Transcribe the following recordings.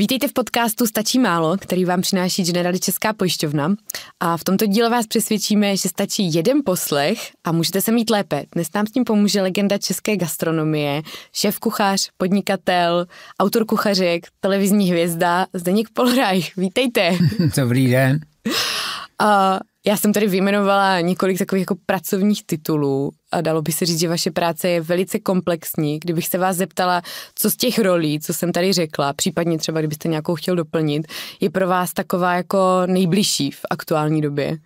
Vítejte v podcastu Stačí málo, který vám přináší Generali Česká pojišťovna. A v tomto díle vás přesvědčíme, že stačí jeden poslech a můžete se mít lépe. Dnes nám s tím pomůže legenda české gastronomie, šéf kuchař, podnikatel, autor kuchařek, televizní hvězda Zdeněk Polraj. Vítejte. Dobrý den. A já jsem tady vyjmenovala několik takových jako pracovních titulů a dalo by se říct, že vaše práce je velice komplexní. Kdybych se vás zeptala, co z těch rolí, co jsem tady řekla, případně třeba kdybyste nějakou chtěl doplnit, je pro vás taková jako nejbližší v aktuální době?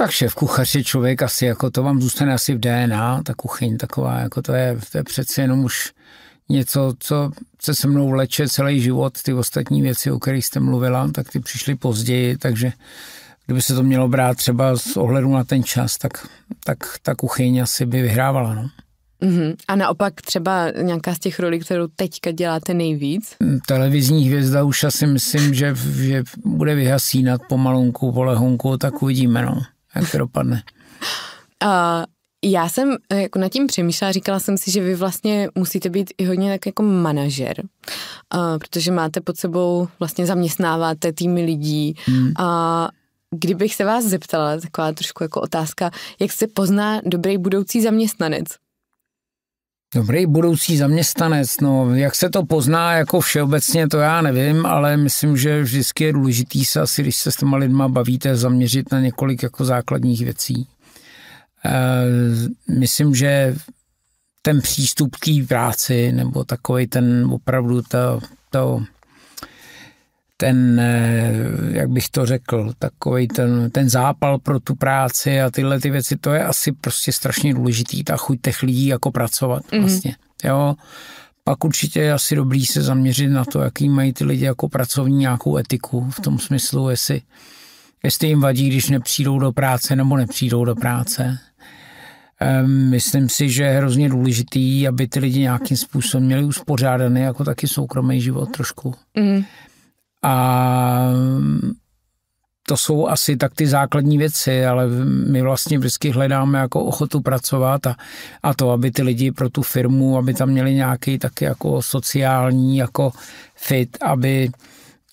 Tak šéf kuchař je člověk asi, jako to vám zůstane asi v DNA, ta kuchyň taková, jako to je, to je přece jenom už něco, co se se mnou vleče celý život, ty ostatní věci, o kterých jste mluvila, tak ty přišly později, takže kdyby se to mělo brát třeba s ohledu na ten čas, tak, tak ta kuchyň asi by vyhrávala. No. Mm-hmm. A naopak třeba nějaká z těch rolí, kterou teďka děláte nejvíc? Hmm, televizní hvězda už asi myslím, že, že bude vyhasínat pomalunku, polehunku, tak uvidíme, no, jak to dopadne. A já jsem eh, jako nad tím přemýšlela, říkala jsem si, že vy vlastně musíte být i hodně tak jako manažer, eh, protože máte pod sebou, vlastně zaměstnáváte týmy lidí hmm. a Kdybych se vás zeptala, taková trošku jako otázka, jak se pozná dobrý budoucí zaměstnanec? Dobrý budoucí zaměstnanec, no jak se to pozná jako všeobecně, to já nevím, ale myslím, že vždycky je důležitý se asi, když se s těma lidma bavíte, zaměřit na několik jako základních věcí. E, myslím, že ten přístup k práci nebo takový ten opravdu to, to ten, eh, jak bych to řekl, takový ten, ten zápal pro tu práci a tyhle ty věci, to je asi prostě strašně důležitý, ta chuť těch lidí jako pracovat mm-hmm. vlastně, jo. Pak určitě je asi dobrý se zaměřit na to, jaký mají ty lidi jako pracovní nějakou etiku, v tom smyslu, jestli, jestli jim vadí, když nepřijdou do práce nebo nepřijdou do práce. Ehm, myslím si, že je hrozně důležitý, aby ty lidi nějakým způsobem měli uspořádaný jako taky soukromý život trošku. Mm. A mm, to jsou asi tak ty základní věci, ale my vlastně vždycky hledáme jako ochotu pracovat a, a to, aby ty lidi pro tu firmu, aby tam měli nějaký taky jako sociální jako fit, aby,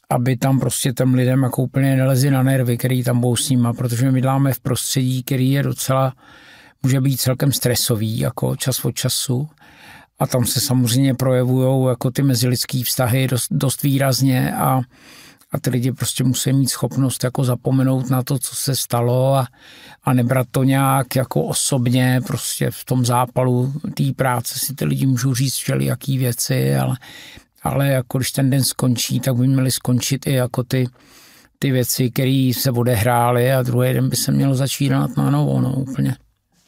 aby tam prostě tam lidem jako úplně nelezi na nervy, který tam budou s nima, protože my děláme v prostředí, který je docela, může být celkem stresový, jako čas od času a tam se samozřejmě projevují jako ty mezilidské vztahy dost, dost výrazně a, a ty lidi prostě musí mít schopnost jako zapomenout na to, co se stalo a, a nebrat to nějak jako osobně, prostě v tom zápalu té práce si ty lidi můžou říct všelijaký věci, ale, ale jako když ten den skončí, tak by měli skončit i jako ty, ty věci, které se odehrály a druhý den by se mělo začínat na novo, no úplně.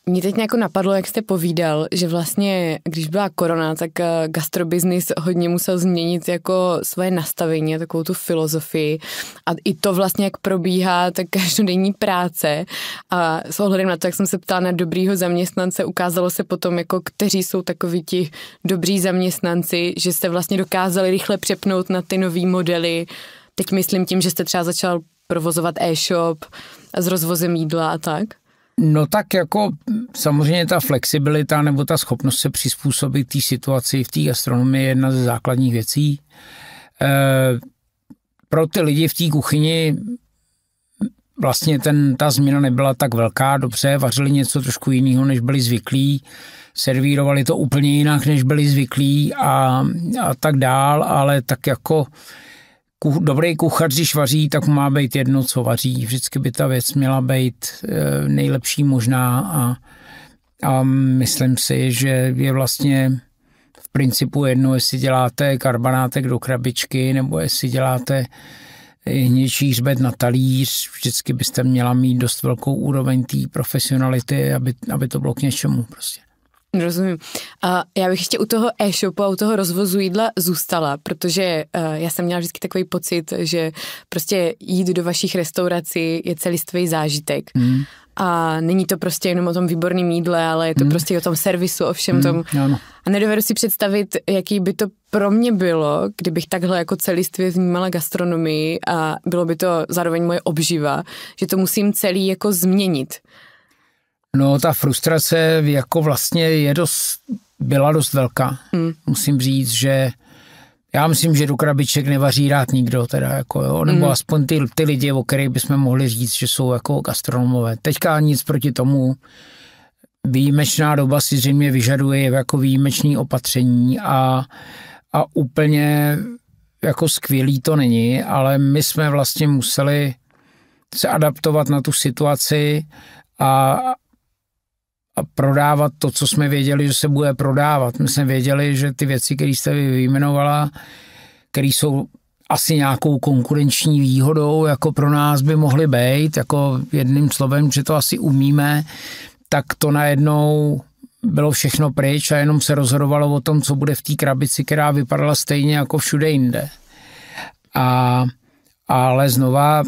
Mě teď jako napadlo, jak jste povídal, že vlastně, když byla korona, tak eh, gastrobiznis hodně musel změnit jako svoje nastavení takovou tu filozofii a i to vlastně, jak probíhá tak každodenní práce a s ohledem na to, jak jsem se ptala na dobrýho zaměstnance, ukázalo se potom, jako kteří jsou takoví ti dobří zaměstnanci, že jste vlastně dokázali rychle přepnout na ty nové modely. Teď myslím tím, že jste třeba začal provozovat e-shop s rozvozem jídla a tak. No tak jako samozřejmě ta flexibilita nebo ta schopnost se přizpůsobit té situaci v té gastronomii je jedna ze základních věcí. E, pro ty lidi v té kuchyni vlastně ten, ta změna nebyla tak velká, dobře, vařili něco trošku jiného, než byli zvyklí, servírovali to úplně jinak, než byli zvyklí a, a tak dál, ale tak jako dobrý kuchař, když vaří, tak má být jedno, co vaří. Vždycky by ta věc měla být eh, nejlepší možná a, a myslím si, že je vlastně v principu jedno, jestli děláte karbanátek do krabičky nebo jestli děláte eh, něčí hřbet na talíř, vždycky byste měla mít dost velkou úroveň té profesionality, aby, aby to bylo k něčemu prostě. Rozumím. A já bych ještě u toho e-shopu a u toho rozvozu jídla zůstala, protože eh, já jsem měla vždycky takový pocit, že prostě jít do vašich restaurací je celistvý zážitek. Mm. A není to prostě jenom o tom výborném jídle, ale je to mm. prostě o tom servisu, o všem mm. tom. Ano. A nedovedu si představit, jaký by to pro mě bylo, kdybych takhle jako celistvě vnímala gastronomii a bylo by to zároveň moje obživa, že to musím celý jako změnit. No ta frustrace jako vlastně je dost, byla dost velká. Hmm. Musím říct, že já myslím, že do krabiček nevaří rád nikdo, teda jako, jo? nebo mm. aspoň ty, ty lidi, o kterých bychom mohli říct, že jsou jako gastronomové. Teďka nic proti tomu, výjimečná doba si zřejmě vyžaduje jako výjimečné opatření a, a úplně jako skvělý to není, ale my jsme vlastně museli se adaptovat na tu situaci a, a prodávat to, co jsme věděli, že se bude prodávat. My jsme věděli, že ty věci, které jste vy vyjmenovala, které jsou asi nějakou konkurenční výhodou, jako pro nás by mohly být, jako jedným slovem, že to asi umíme, tak to najednou bylo všechno pryč a jenom se rozhodovalo o tom, co bude v té krabici, která vypadala stejně jako všude jinde. A ale znova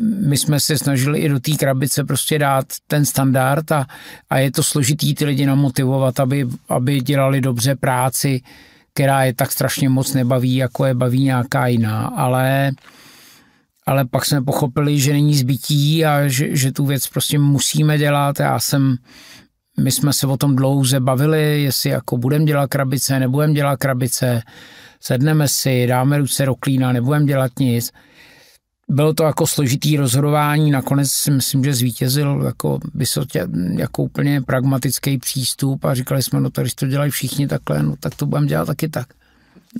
my jsme se snažili i do té krabice prostě dát ten standard a, a je to složitý ty lidi namotivovat, aby, aby dělali dobře práci, která je tak strašně moc nebaví, jako je baví nějaká jiná, ale ale pak jsme pochopili, že není zbytí a že, že tu věc prostě musíme dělat. Já jsem, my jsme se o tom dlouze bavili, jestli jako budeme dělat krabice, nebudeme dělat krabice, sedneme si, dáme ruce do klína, nebudeme dělat nic – bylo to jako složitý rozhodování, nakonec si myslím, že zvítězil jako vysotě, jako úplně pragmatický přístup a říkali jsme, no tady to dělají všichni takhle, no tak to budeme dělat taky tak.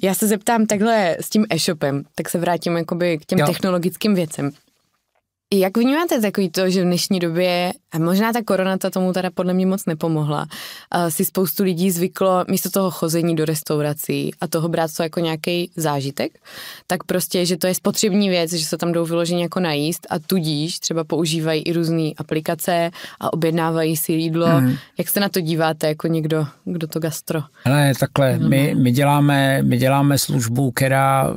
Já se zeptám takhle s tím e-shopem, tak se vrátím jakoby k těm jo. technologickým věcem. Jak vnímáte takový to, že v dnešní době, a možná ta korona ta tomu teda podle mě moc nepomohla, eh, si spoustu lidí zvyklo místo toho chození do restaurací a toho brát to jako nějaký zážitek, tak prostě, že to je spotřební věc, že se tam jdou vyloženě jako najíst a tudíž třeba používají i různé aplikace a objednávají si jídlo. Hmm. Jak se na to díváte jako někdo, kdo to gastro? Ale takhle, my, my, děláme, my děláme službu, která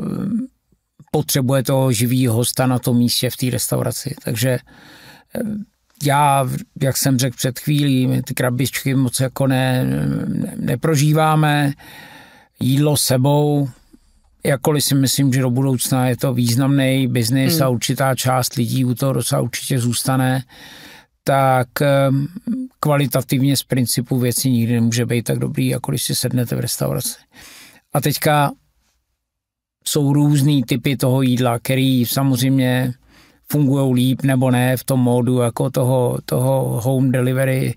potřebuje toho živý hosta na tom místě v té restauraci. Takže eh, já, jak jsem řekl před chvílí, my ty krabičky moc jako ne, ne, neprožíváme. Jídlo sebou, jakkoliv si myslím, že do budoucna je to významný biznis hmm. a určitá část lidí u toho docela určitě zůstane, tak eh, kvalitativně z principu věci nikdy nemůže být tak dobrý, jako když si sednete v restauraci. A teďka jsou různý typy toho jídla, který samozřejmě fungují líp nebo ne v tom módu jako toho, toho home delivery,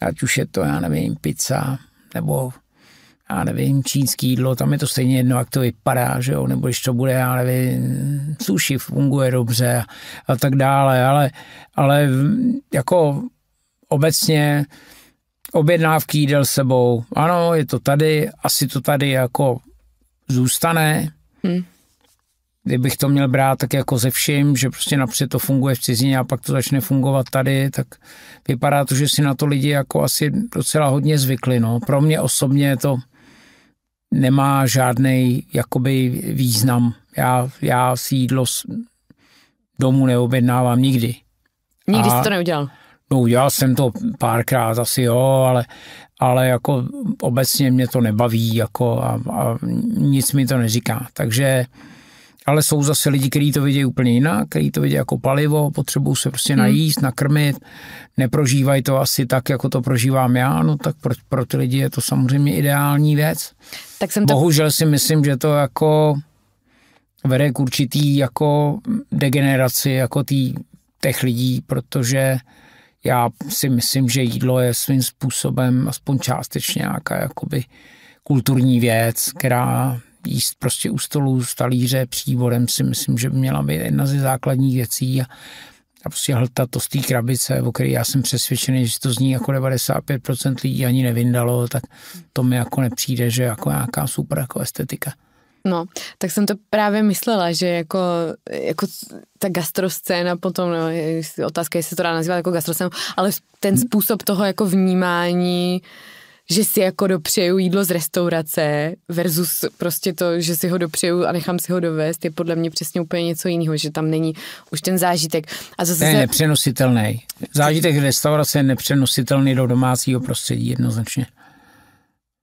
ať už je to, já nevím, pizza nebo já nevím, čínský jídlo, tam je to stejně jedno, jak to vypadá, že jo, nebo když to bude, já nevím, sushi funguje dobře a, a tak dále, ale, ale jako obecně objednávky jídel sebou, ano, je to tady, asi to tady jako zůstane, Hmm. Kdybych to měl brát tak jako ze vším, že prostě napřed to funguje v cizině a pak to začne fungovat tady, tak vypadá to, že si na to lidi jako asi docela hodně zvykli. No. Pro mě osobně to nemá žádný jakoby význam. Já, já si jídlo z domu neobjednávám nikdy. Nikdy a, jsi to neudělal? No udělal jsem to párkrát asi jo, ale, ale jako obecně mě to nebaví jako a, a nic mi to neříká. Takže, ale jsou zase lidi, kteří to vidějí úplně jinak, kteří to vidějí jako palivo, potřebují se prostě hmm. najíst, hmm. nakrmit, neprožívají to asi tak, jako to prožívám já, no tak pro, pro ty lidi je to samozřejmě ideální věc. Tak jsem to... Bohužel si myslím, že to jako vede k určitý jako degeneraci jako tý, těch lidí, protože já si myslím, že jídlo je svým způsobem aspoň částečně nějaká jakoby kulturní věc, která jíst prostě u stolu z talíře příborem si myslím, že by měla být jedna ze základních věcí a, a prostě hltat to z té krabice, o které já jsem přesvědčený, že to zní jako 95% lidí ani nevindalo, tak to mi jako nepřijde, že jako nějaká super jako estetika. No, tak jsem to právě myslela, že jako, jako ta gastroscéna potom, no, otázka, jestli to dá nazývat jako gastroscénu, ale ten mhm. způsob toho jako vnímání, že si jako dopřeju jídlo z restaurace versus prostě to, že si ho dopřeju a nechám si ho dovést, je podle mě přesně úplně něco jiného, že tam není už ten zážitek. A zase to je nepřenositelný. Zážitek restaurace je nepřenositelný do domácího prostředí jednoznačně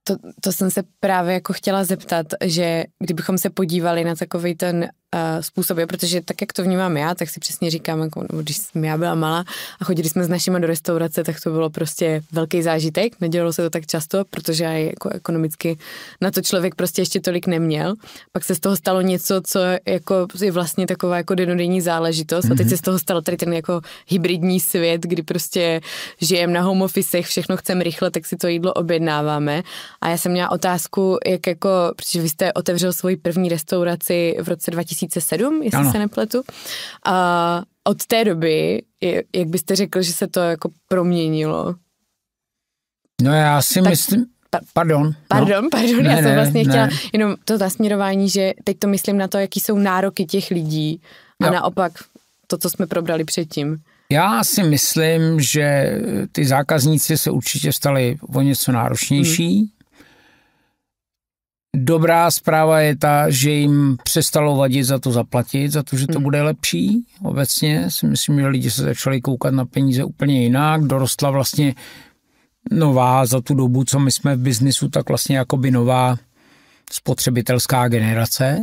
to, to jsem se právě jako chtěla zeptat, že kdybychom se podívali na takový ten Eh, způsoby, protože tak, jak to vnímám já, tak si přesně říkám, jako, no, když jsem já byla malá a chodili jsme s našima do restaurace, tak to bylo prostě velký zážitek, nedělalo se to tak často, protože aj jako ekonomicky na to člověk prostě ještě tolik neměl. Pak se z toho stalo něco, co jako je vlastně taková jako denodenní záležitost mm-hmm. a teď mhm. se z toho stalo tady ten jako hybridní svět, kdy prostě žijeme na home office, všechno chceme rychle, tak si to jídlo objednáváme. A já jsem měla otázku, jak jako, protože vy jste otevřel svoji první restauraci v roce 2000 2007, jestli ano. se nepletu. A od té doby, jak byste řekl, že se to jako proměnilo? No já si tak... myslím, Pa- pardon. Pardon, no. pardon, ne, já jsem vlastně ne, chtěla ne. jenom to nasměrování, že teď to myslím na to, jaký jsou nároky těch lidí a jo. naopak to, co jsme probrali předtím. Já si myslím, že ty zákazníci se určitě stali o něco náročnější, hmm. Dobrá zpráva je ta, že jim přestalo vadit za to zaplatit, za to, že to hmm. bude lepší. Obecně si myslím, že lidi se začali koukat na peníze úplně jinak. Dorostla vlastně nová za tu dobu, co my jsme v biznisu, tak vlastně jakoby nová spotřebitelská generace,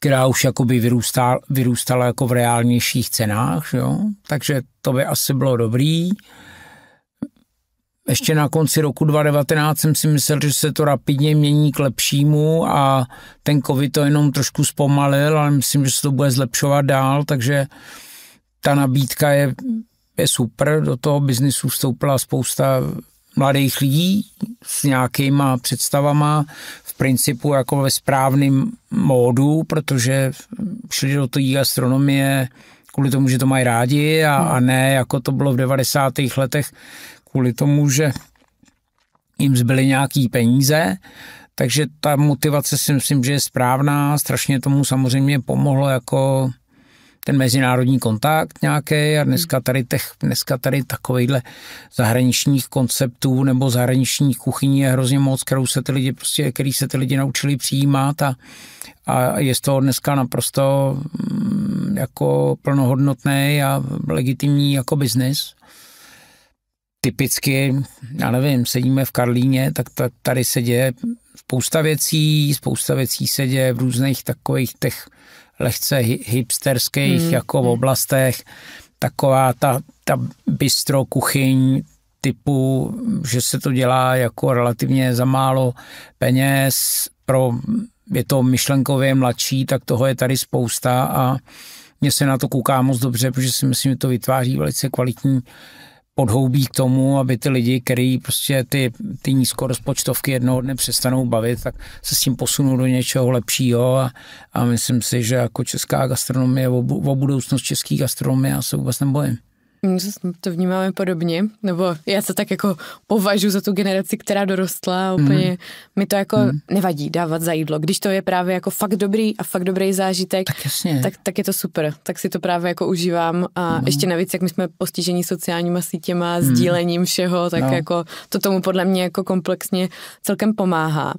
která už jakoby vyrůstala, vyrůstala jako v reálnějších cenách, jo? takže to by asi bylo dobrý ještě na konci roku 2019 jsem si myslel, že se to rapidně mění k lepšímu a ten covid to jenom trošku zpomalil, ale myslím, že se to bude zlepšovat dál, takže ta nabídka je, je super. Do toho biznisu vstoupila spousta mladých lidí s nějakýma představama, v principu jako ve správném módu, protože šli do té gastronomie kvůli tomu, že to mají rádi a, a ne, jako to bylo v 90. letech, kvůli tomu, že jim zbyly nějaký peníze, takže ta motivace si myslím, že je správná, strašně tomu samozřejmě pomohlo jako ten mezinárodní kontakt nějaký a hmm. dneska tady, těch, dneska tady takovýhle zahraničních konceptů nebo zahraničních kuchyní je hrozně moc, kterou se ty lidi prostě, který se ty lidi naučili přijímat a, a je z toho dneska naprosto mm, jako plnohodnotný a legitimní jako biznis typicky, já nevím, sedíme v Karlíně, tak tady se děje spousta věcí, spousta věcí se děje v různých takových těch lehce hipsterských hmm. jako v hmm. oblastech, taková ta, ta bistro kuchyň typu, že se to dělá jako relativně za málo peněz, pro, je to myšlenkově mladší, tak toho je tady spousta a mně se na to kouká moc dobře, protože si myslím, že to vytváří velice kvalitní podhoubí k tomu, aby ty lidi, který prostě ty, ty nízkorozpočtovky jednoho dne přestanou bavit, tak se s tím posunou do něčeho lepšího a, a myslím si, že jako česká gastronomie, o budoucnost české gastronomie já se vůbec nebojím. Hm, to vnímáme podobně, nebo já se tak jako považu za tu generaci, která dorostla mhm. úplně mm. mi to jako mm. nevadí dávat za jídlo. Když to je právě jako fakt dobrý a fakt dobrý zážitek, tak, jasně. tak, tak je to super. Tak si to právě jako užívám a no. ještě navíc, jak my jsme postiženi sociálníma sítěma, mm. sdílením všeho, tak no. jako to tomu podle mě jako komplexně celkem pomáhá.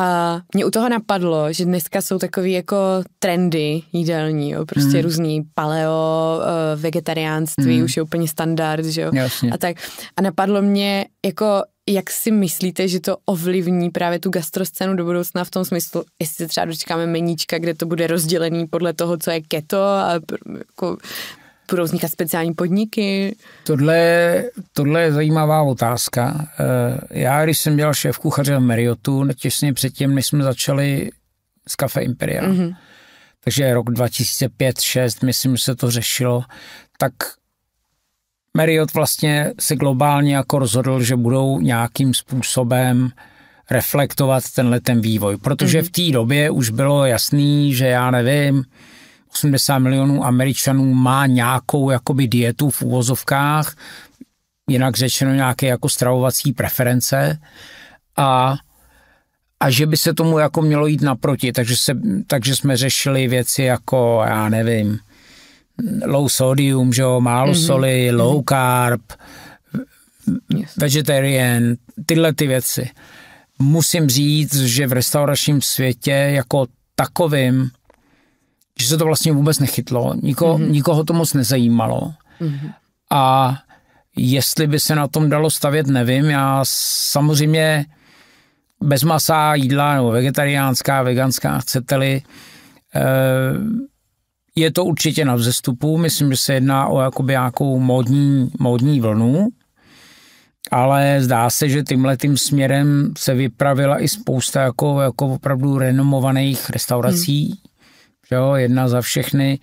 A mě u toho napadlo, že dneska jsou takový jako trendy jídelní, jo, prostě mm. různý paleo, eh, vegetariánství, mm. už je úplně standard, že jo. Jasně. A tak. A napadlo mě, jako jak si myslíte, že to ovlivní právě tu gastroscénu do budoucna v tom smyslu, jestli se třeba dočkáme meníčka, kde to bude rozdělený podle toho, co je keto a jako Budou vznikat speciální podniky? Tohle, tohle je zajímavá otázka. Eh, já, když jsem dělal šéf kuchaře v Marriottu, těsně předtím, než jsme začali s Cafe Imperial, mm-hmm. takže rok 2005 6 myslím, že se to řešilo, tak Marriott vlastně se globálně jako rozhodl, že budou nějakým způsobem reflektovat tenhle ten vývoj, protože mm-hmm. v té době už bylo jasný, že já nevím, 80 milionů Američanů má nějakou jakoby dietu v úvozovkách, jinak řečeno nějaké jako stravovací preference a, a že by se tomu jako mělo jít naproti, takže, se, takže jsme řešili věci jako, já nevím, low sodium, že jo, málo mm-hmm. soli, mhm. low carb, yes. vegetarian, tyhle ty věci. Musím říct, že v restauračním světě jako takovým že se to vlastně vůbec nechytlo, Niko, mm-hmm. nikoho to moc nezajímalo. Mm-hmm. A jestli by se na tom dalo stavět, nevím. Já samozřejmě bez masa jídla, nebo vegetariánská, veganská, chcete-li, eh, je to určitě na vzestupu. Myslím, že se jedná o jakoby nějakou módní, módní vlnu, ale zdá se, že tímhle tím směrem se vypravila i spousta jako, jako opravdu renomovaných restaurací. Hmm že jo, jedna za všechny.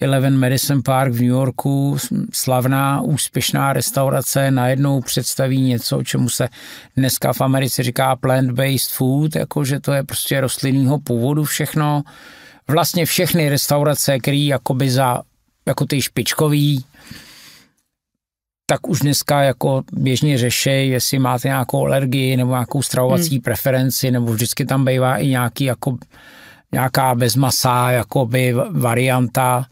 Eleven Madison Park v New Yorku, slavná, úspěšná restaurace, najednou představí něco, čemu se dneska v Americe říká plant-based food, jakože to je prostě rostlinného původu všechno. Vlastně všechny restaurace, které jakoby za, jako ty špičkový, tak už dneska jako běžně řešej, jestli máte nějakou alergii nebo nějakou stravovací hmm. preferenci, nebo vždycky tam bývá i nějaký jako nějaká bezmasá jakoby varianta,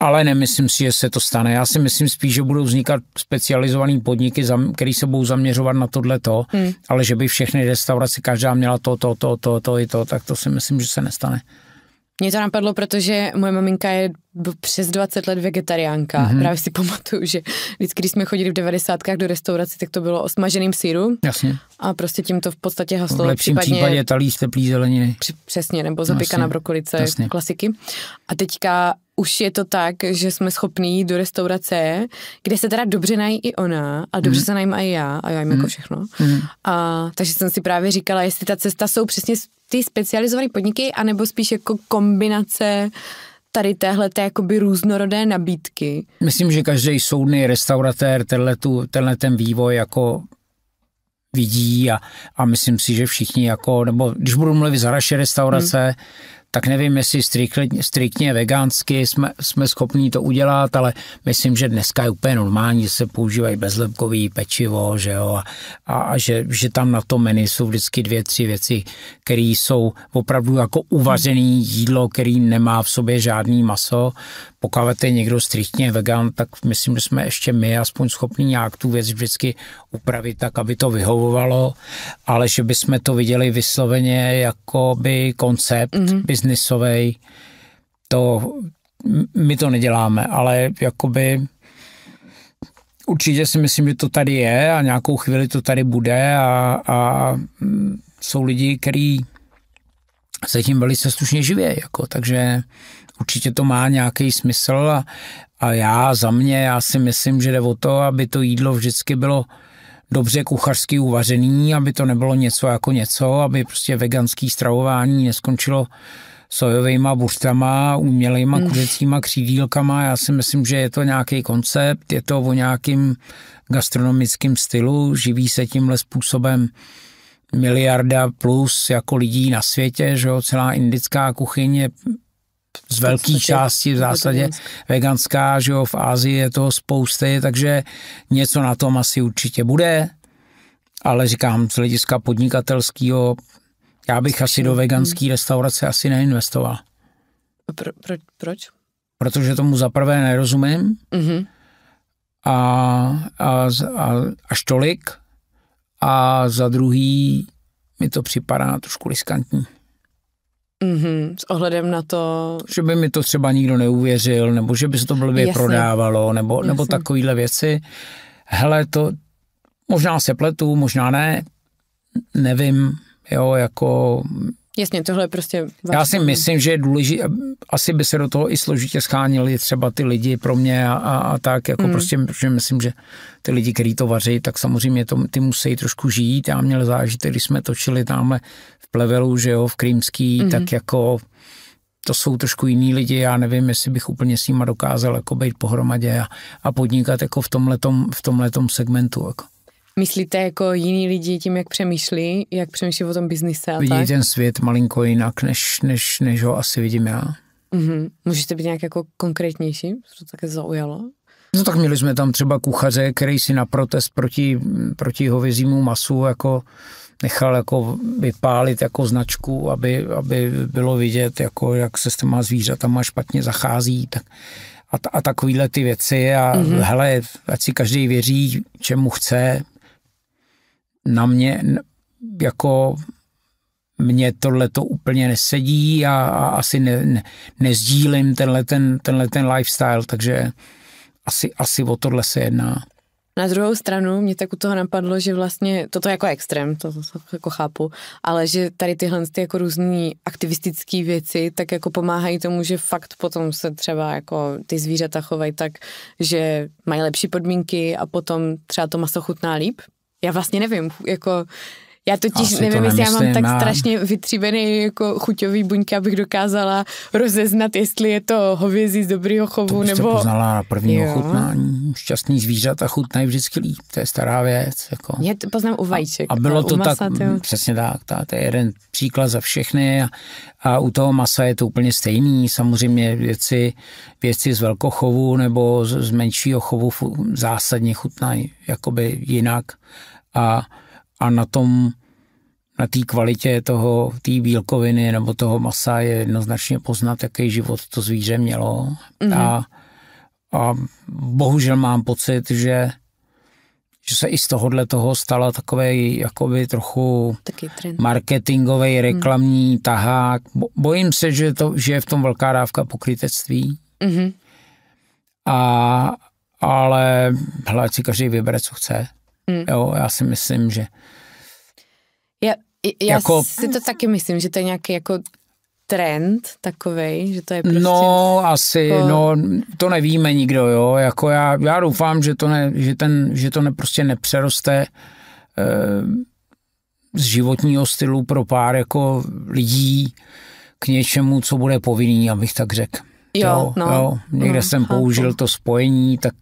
ale nemyslím si, že se to stane. Já si myslím spíš, že budou vznikat specializované podniky, které se budou zaměřovat na to, hmm. ale že by všechny restaurace, každá měla to, to, to, to, to i to, tak to si myslím, že se nestane. Mě to napadlo, protože moje maminka je přes 20 let vegetariánka. Mm-hmm. Právě si pamatuju, že vždycky, když jsme chodili v 90. do restaurace, tak to bylo o smaženém síru. Jasně. A prostě tím to v podstatě haslo. V lepším případně, případě talíř teplý zeleniny. Přesně, nebo na brokolice, Jasně. klasiky. A teďka už je to tak, že jsme schopní do restaurace, kde se teda dobře nají i ona a dobře mm. se najím i já a já jim mm. jako mhm. všechno. Mm. A, takže jsem si právě říkala, jestli ta cesta jsou přesně ty specializované podniky, anebo spíš jako kombinace tady téhle jakoby různorodé nabídky? Myslím, že každý soudný restauratér tu, tenhle ten vývoj jako vidí a, a myslím si, že všichni jako, nebo když budu mluvit za naše restaurace, hmm tak nevím, jestli striktně, striktně vegánsky jsme, jsme schopni to udělat, ale myslím, že dneska je úplně normální, že se používají bezlepkový pečivo, že jo, a, a, a že, že tam na to menu jsou vždycky dvě, tři věci, které jsou opravdu jako uvařený jídlo, který nemá v sobě žádný maso. Pokud je někdo striktně vegan, tak myslím, že jsme ještě my aspoň schopni nějak tu věc vždycky upravit tak, aby to vyhovovalo, ale že bychom to viděli vysloveně jako by koncept, mm-hmm biznisový, to my to neděláme, ale jakoby určitě si myslím, že to tady je a nějakou chvíli to tady bude a, a mm, jsou lidi, kteří se tím velice slušně živě, jako, takže určitě to má nějaký smysl a, a já za mě, já si myslím, že jde o to, aby to jídlo vždycky bylo dobře kuchařsky uvařený, aby to nebylo něco jako něco, aby prostě veganský stravování neskončilo sojovými buřtama, umělejma mm. kuřecíma křídílkama. Já si myslím, že je to nějaký koncept, je to o nějakým gastronomickém stylu, živí se tímhle způsobem miliarda plus jako lidí na světě, že jo, celá indická kuchyně z velké části v zásadě veganská, že jo, v Ázii je toho spousty, takže něco na tom asi určitě bude, ale říkám, z hlediska podnikatelského já bych asi do mhm. veganské restaurace asi neinvestoval. Pro, pro, proč? Protože tomu zaprvé nerozumím mm-hmm. a, a, a až tolik a za druhý mi to připadá trošku riskantní. Mm-hmm, s ohledem na to... Že by mi to třeba nikdo neuvěřil, nebo že by se to blbě Jasně. prodávalo, nebo, nebo takovéhle věci. Hele, to možná se pletu, možná ne, nevím, jo, jako... Jasně, tohle je prostě... Vážný. Já si myslím, že je důležité, asi by se do toho i složitě schánili třeba ty lidi pro mě a, a, a tak, jako mm. prostě, protože myslím, že ty lidi, kteří to vaří, tak samozřejmě to, ty musí trošku žít. Já měl zážitek, když jsme točili tamhle v Plevelu, že jo, v Krýmský, mm. tak jako to jsou trošku jiní lidi, já nevím, jestli bych úplně s nima dokázal jako být pohromadě a, a podnikat jako v tomhletom, v tomhletom segmentu. Jako. Myslíte jako jiní lidi tím, jak přemýšlí, jak přemýšlí o tom biznise a Vidí tak? ten svět malinko jinak, než, než, než ho asi vidím já. Mm-hmm. Můžete být nějak jako konkrétnější? To také zaujalo. No tak měli jsme tam třeba kuchaře, který si na protest proti, proti hovězímu masu jako nechal jako vypálit jako značku, aby, aby bylo vidět, jako jak se s těma zvířatama špatně zachází. Tak, a, a takovýhle ty věci a mm-hmm. hele, ať si každý věří, čemu chce, na mě jako mně tohle to úplně nesedí a, a asi ne, ne, nezdílím tenhle ten, tenhle ten lifestyle, takže asi, asi o tohle se jedná. Na druhou stranu mě tak u toho napadlo, že vlastně, toto je jako extrém, to, to jako chápu, ale že tady tyhle ty jako různé aktivistické věci tak jako pomáhají tomu, že fakt potom se třeba jako ty zvířata chovají tak, že mají lepší podmínky a potom třeba to maso chutná líp, já vlastně nevím, jako já totiž Asi nevím, to já mám tak na... strašně vytříbený jako chuťový buňky, abych dokázala rozeznat, jestli je to hovězí z dobrýho chovu, to nebo... To poznala na první ochutnání. Šťastný zvířata chutnají vždycky líp, to je stará věc. Jako. Já to poznám u vajíček. A bylo to masa, tak, tyjo. přesně tak, tá, to je jeden příklad za všechny a, a u toho masa je to úplně stejný. Samozřejmě věci, věci z velkochovu nebo z, z menšího chovu zásadně chutnají jakoby jinak a, a na tom na té kvalitě toho, té bílkoviny nebo toho masa je jednoznačně poznat, jaký život to zvíře mělo. Mm-hmm. A, a bohužel mám pocit, že že se i z tohohle toho stala takový jakoby trochu marketingový mhm. reklamní mm. tahák. Bo, bojím se, že, to, že je v tom velká dávka pokrytectví. Mm-hmm. A, ale hlavně si každý vybere, co chce. Mm. Jo, já si myslím, že já jako... si to taky myslím, že to je nějaký jako trend takový, že to je prostě... No, asi, jako... no, to nevíme nikdo, jo, jako já, já doufám, že to, ne, že ten, že to ne, prostě nepřeroste e, z životního stylu pro pár jako lidí k něčemu, co bude povinný, abych tak řekl. Jo, jo, no. jo, někde no, jsem použil chápu. to spojení, tak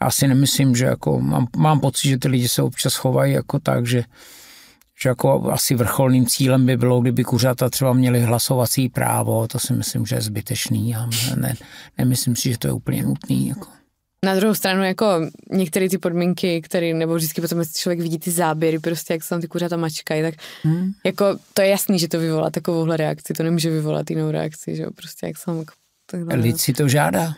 asi nemyslím, že jako mám, mám pocit, že ty lidi se občas chovají jako tak, že že jako asi vrcholným cílem by bylo, kdyby kuřata třeba měli hlasovací právo, to si myslím, že je zbytečný a ne, nemyslím si, že to je úplně nutný. Jako. Na druhou stranu, jako některé ty podmínky, které, nebo vždycky potom člověk vidí ty záběry, prostě jak se tam ty kuřata mačkají, tak hmm. jako to je jasný, že to vyvolá takovouhle reakci, to nemůže vyvolat jinou reakci, že jo, prostě jak jsem... tam... Lid si to žádá.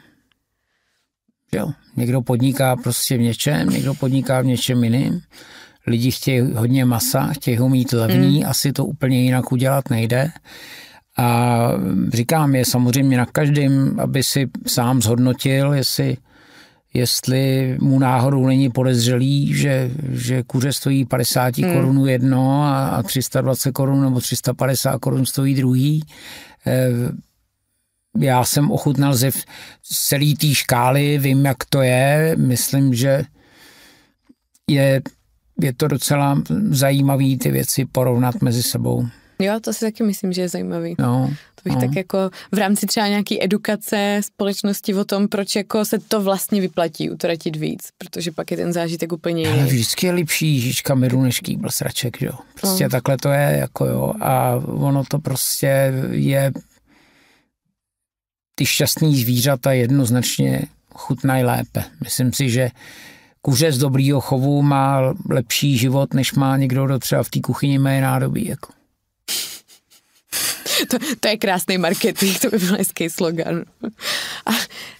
Jo, někdo podniká prostě v něčem, někdo podniká v něčem jiným lidi chtějí hodně masa, chtějí ho mít levný, mm. asi to úplně jinak udělat nejde. A říkám, je samozřejmě na každém, aby si sám zhodnotil, jestli, jestli mu náhodou není podezřelý, že, že kuře stojí 50 mm. korun jedno a, a 320 korun nebo 350 korun stojí druhý. E, já jsem ochutnal ze celý té škály, vím, jak to je. Myslím, že je je to docela zajímavé ty věci porovnat mezi sebou. Jo, to si taky myslím, že je zajímavý. No, to bych no. tak jako v rámci třeba nějaký edukace společnosti o tom, proč jako se to vlastně vyplatí utratit víc, protože pak je ten zážitek úplně jiný. Ale vždycky je lepší žička miru než kýbl sraček, jo. Prostě no. takhle to je, jako jo. A ono to prostě je ty šťastný zvířata jednoznačně chutnají lépe. Myslím si, že kuře z dobrýho chovu má lepší život, než má někdo, kdo třeba v té kuchyni mé nádobí. Jako. To, to, je krásný marketing, to by byl hezký slogan. A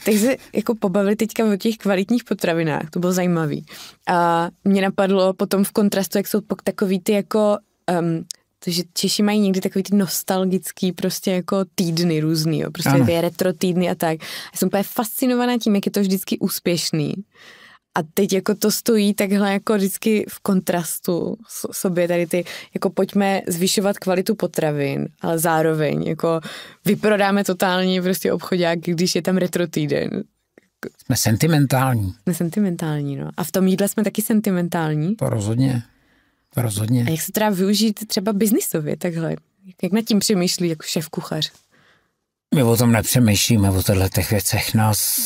tak se jako pobavili teďka o těch kvalitních potravinách, to bylo zajímavý. A mě napadlo potom v kontrastu, jak jsou pak takový ty jako um, takže Češi mají někdy takový ty nostalgický prostě jako týdny různý, jo. prostě ano. ty retro týdny a tak. Já jsem úplně fascinovaná tím, jak je to vždycky úspěšný a teď jako to stojí takhle jako vždycky v kontrastu s sobě tady ty, jako pojďme zvyšovat kvalitu potravin, ale zároveň jako vyprodáme totálně prostě obchodák, když je tam retro týden. Jsme sentimentální. Jsme sentimentální, no. A v tom jídle jsme taky sentimentální. To rozhodně. To rozhodně. A jak se teda využít třeba biznisově takhle? Jak nad tím přemýšlí jako šéf kuchař? my o tom nepřemýšlíme, o těchto věcech. Nás,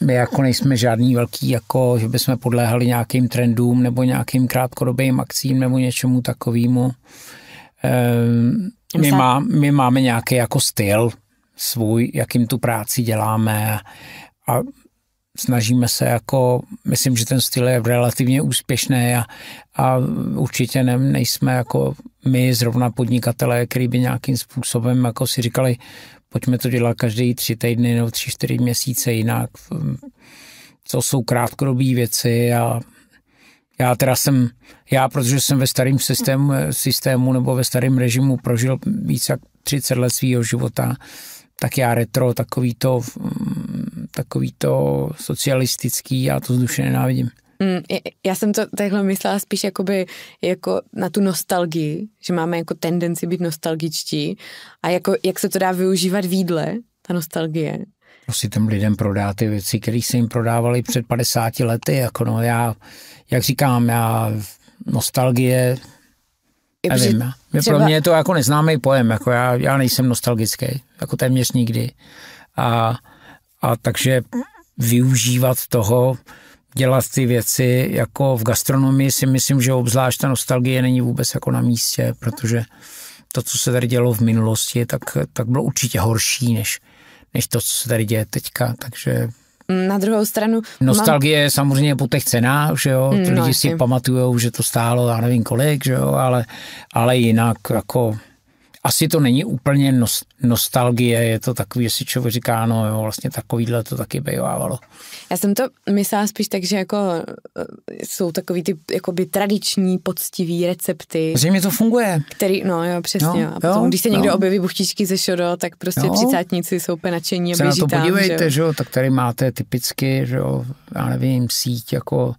my jako nejsme žádný velký, jako že bychom podléhali nějakým trendům nebo nějakým krátkodobým akcím nebo něčemu takovému. Ehm, my, má, my máme nějaký jako styl svůj, jakým tu práci děláme a snažíme se jako, myslím, že ten styl je relativně úspěšný a, a určitě ne, nejsme jako my zrovna podnikatelé, který by nějakým způsobem jako si říkali, pojďme to dělat každý tři týdny nebo tři, čtyři měsíce jinak. To jsou krátkodobé věci a já teda jsem, já protože jsem ve starém systému, systému nebo ve starém režimu prožil více jak 30 let svého života, tak já retro takový to, takový to socialistický, já to zduše nenávidím. Mm, já jsem to takhle myslela spíš jakoby jako na tu nostalgii, že máme jako tendenci být nostalgičtí a jako jak se to dá využívat v jídle, ta nostalgie. Prostě těm lidem prodá ty věci, které se jim prodávali před 50 lety, jako no já, jak říkám, já nostalgie, je, nevím, třeba... pro mě je to jako neznámý pojem, jako já, já nejsem nostalgický, jako téměř nikdy. A, a takže využívat toho, dělat ty věci jako v gastronomii si myslím, že obzvlášť ta nostalgie není vůbec jako na místě, protože to, co se tady dělo v minulosti, tak, tak bylo určitě horší, než, než to, co se tady děje teďka, takže... Mm, na druhou stranu... Nostalgie mám... samozřejmě po těch cenách, že jo, mm, ty no, lidi si pamatují, že to stálo, já nevím kolik, že jo, ale, ale jinak jako asi to není úplně nos, nostalgie, je to takový, jestli člověk říká, no jo, vlastně takovýhle to taky bejvávalo. Já jsem to myslela spíš tak, že jako eh, jsou takový ty jakoby tradiční, poctivý recepty. Zřejmě to funguje. Který, no jo, přesně. No, a potom, jo, když se někdo no. objeví buchtičky ze šodo, tak prostě jo. třicátníci jsou úplně nadšení a Se na to podívejte, že jo, tak tady máte typicky, že jo, já nevím, síť jako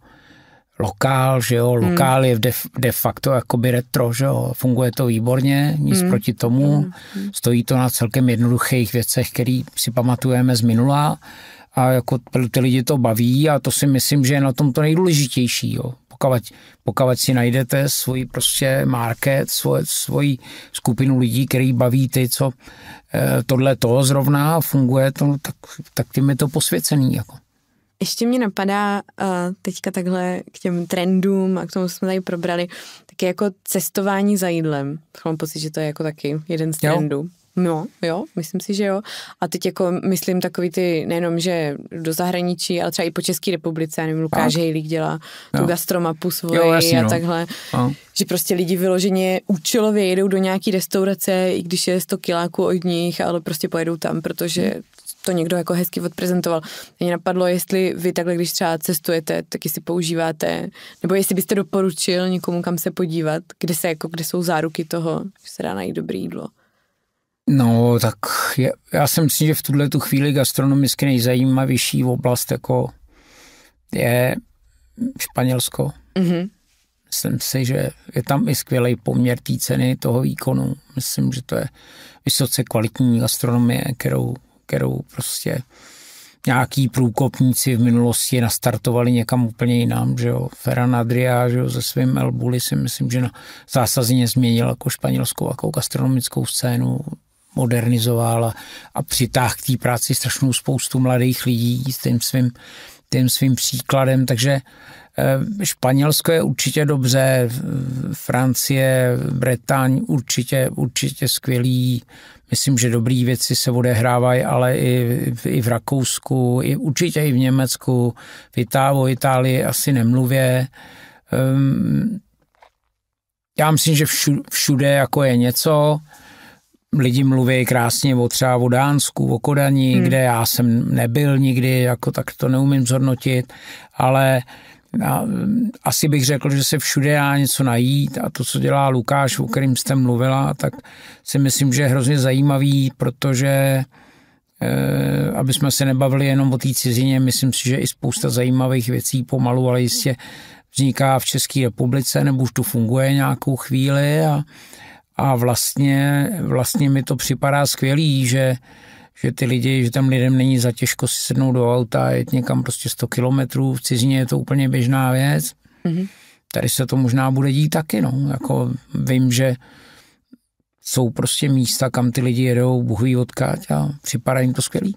lokál, že jo, hmm. lokál hmm. je de, de facto jakoby retro, že jo, funguje to výborně, nic hmm. proti tomu, hmm. stojí to na celkem jednoduchých věcech, které si pamatujeme z minula a jako ty lidi to baví a to si myslím, že je na tom to nejdůležitější, jo. Pokud, pokud si najdete svůj prostě market, svoj, svoji skupinu lidí, který baví ty, co eh, tohle to zrovna funguje, to, tak, tak tím je to posvěcený. Jako. Ještě mě napadá uh, teďka takhle k těm trendům a k tomu jsme tady probrali, je jako cestování za jídlem. Mám pocit, že to je jako taky jeden z trendů. Jo. No, jo, myslím si, že jo. A teď jako myslím takový ty, nejenom, že do zahraničí, ale třeba i po České republice, já nevím, Lukáš Hejlík dělá jo. tu gastromapu svoji jo, jasný, a no. takhle. Jo. Že prostě lidi vyloženě účelově jedou do nějaký restaurace, i když je 100 kiláků od nich, ale prostě pojedou tam, protože to někdo jako hezky odprezentoval. Mě napadlo, jestli vy takhle, když třeba cestujete, taky si používáte, nebo jestli byste doporučil někomu, kam se podívat, kde, se, jako, kde jsou záruky toho, že se dá najít dobré jídlo. No, tak je, já si myslím, že v tuhle tu chvíli gastronomicky nejzajímavější oblast jako je Španělsko. Mm-hmm. Myslím si, že je tam i skvělý poměr té ceny toho výkonu. Myslím, že to je vysoce kvalitní gastronomie, kterou kterou prostě nějaký průkopníci v minulosti nastartovali někam úplně jinam, že jo, Ferran Adria, že jo, se svým Elbuli si myslím, že na, zásadně změnil jako španělskou jako gastronomickou scénu, modernizoval a, a přitáhl k té práci strašnou spoustu mladých lidí s tím svým, tím svým příkladem, takže eh, Španělsko je určitě dobře, Francie, Británie určitě, určitě skvělý, Myslím, že dobré věci se odehrávají, ale i, i v Rakousku, i určitě i v Německu, v Itálii, o Itálii asi nemluvě. Um, já myslím, že všude jako je něco. Lidi mluví krásně o třeba o Dánsku, o Kodani, hmm. kde já jsem nebyl nikdy, jako tak to neumím zhodnotit, ale asi bych řekl, že se všude dá něco najít a to, co dělá Lukáš, o kterým jste mluvila, tak si myslím, že je hrozně zajímavý, protože eh, aby jsme se nebavili jenom o té cizině, myslím si, že i spousta zajímavých věcí pomalu, ale jistě vzniká v České republice, nebo už tu funguje nějakou chvíli a, a vlastně, vlastně mi to připadá skvělý, že že ty lidi, že tam lidem není za těžko si sednout do auta, jet někam prostě 100 kilometrů, v cizině je to úplně běžná věc. Mm-hmm. Tady se to možná bude dít taky, no. Jako vím, že jsou prostě místa, kam ty lidi jedou, bohují odkáď a připadá jim to skvělý.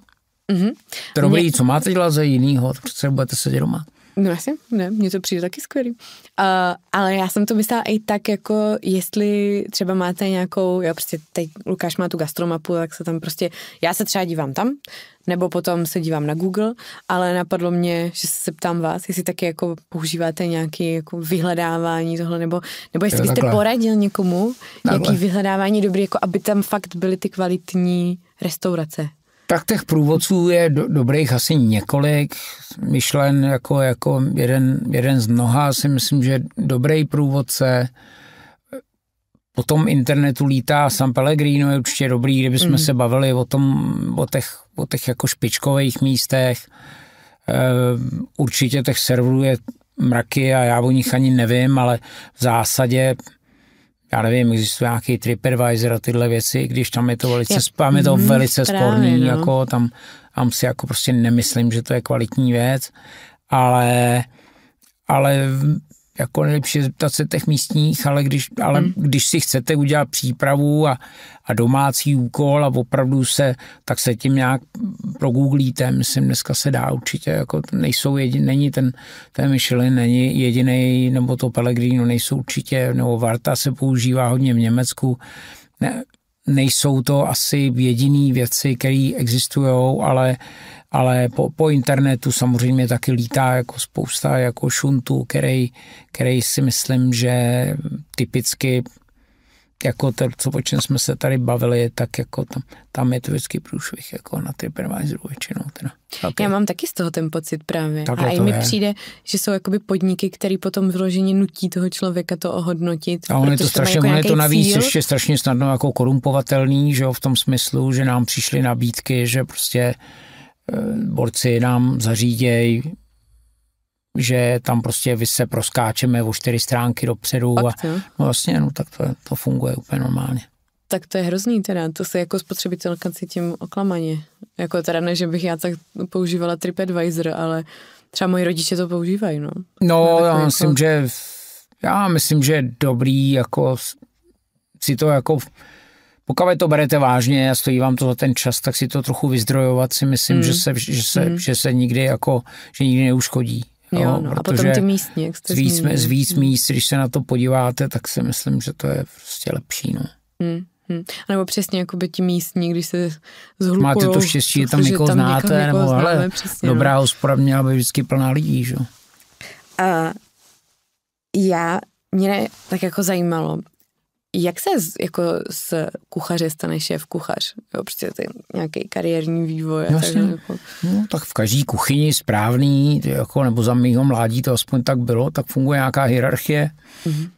Mm-hmm. To dobrý, Mě... co máte dělat za jinýho, prostě budete sedět doma. No jasně, ne, mně to přijde taky skvělý. Uh, ale já jsem to myslela i tak, jako jestli třeba máte nějakou, jo, prostě teď Lukáš má tu gastromapu, tak se tam prostě, já se třeba dívám tam, nebo potom se dívám na Google, ale napadlo mě, že se ptám vás, jestli taky jako používáte nějaké jako vyhledávání tohle, nebo, nebo jestli byste takhle. poradil někomu, takhle. nějaký vyhledávání dobrý, jako aby tam fakt byly ty kvalitní restaurace. Tak těch průvodců je do, dobrých asi několik. Myšlen jako, jako jeden, jeden z mnoha si myslím, že dobrý průvodce. Po tom internetu lítá San Pellegrino, je určitě dobrý, kdybychom mm. se bavili o, tom, o, těch, o těch jako špičkových místech. Ehm, určitě těch serverů je mraky a já o nich ani nevím, ale v zásadě já nevím, existuje nějaký TripAdvisor a tyhle věci, když tam je to velice, je, je to mm, velice právě, sporný, no. jako tam, tam si jako prostě nemyslím, že to je kvalitní věc, ale, ale jako nejlepší zeptat se těch místních, ale když, ale hmm. když si chcete udělat přípravu a, a domácí úkol a opravdu se, tak se tím nějak progooglíte, myslím, dneska se dá určitě, jako nejsou jedin, není ten, ten Michelin, není jediný, nebo to Pellegrino nejsou určitě, nebo Varta se používá hodně v Německu, ne, Nejsou to asi jediné věci, které existují, ale, ale po, po, internetu samozřejmě taky lítá jako spousta jako šuntů, který, který si myslím, že typicky jako to, co, o čem jsme se tady bavili, tak jako tam, tam je to vždycky průšvih jako na ty Tripadvisoru většinou. Teda. Okay. Já mám taky z toho ten pocit právě. Takhle a i mi je. přijde, že jsou jakoby podniky, které potom vyloženě nutí toho člověka to ohodnotit. A on je to strašně, jako on je to navíc cíl. ještě strašně snadno jako korumpovatelný, že jo, v tom smyslu, že nám přišly nabídky, že prostě eh, borci nám zařídějí že tam prostě vy se proskáčeme o čtyři stránky dopředu. A, no vlastně, no tak to, to funguje úplně normálně. Tak to je hrozný teda, to se jako spotřebitelka cítím oklamaně. Jako teda ne, že bych já tak používala TripAdvisor, ale třeba moji rodiče to používají, no. No, já jako... myslím, že já myslím, že dobrý jako si to jako pokud to berete vážně a stojí vám to za ten čas, tak si to trochu vyzdrojovat si myslím, mm. že, se, že, se, mm. Mm-hmm. že se nikdy jako, že nikdy neuškodí. Jo, jo, no, no. a potom ty místní, jak jste zvíc, zmínil. Zvíc hmm. míst, když se na to podíváte, tak si myslím, že to je prostě lepší. No. Hmm. Hmm. A nebo přesně jako by ti místní, když se zhlukují. Máte to štěstí, že tam někoho tam znáte, někoho nebo známe, ale přesně, no. dobrá no. hospoda měla by vždycky plná lidí, že? A já, mě tak jako zajímalo, jak se z, jako z kuchaře stane šéf kuchař? Jo, prostě to je nějaký kariérní vývoj. Jasně. Tak, jako... no, tak v každé kuchyni správný, jako, nebo za mýho mládí to aspoň tak bylo, tak funguje nějaká hierarchie. Mm-hmm.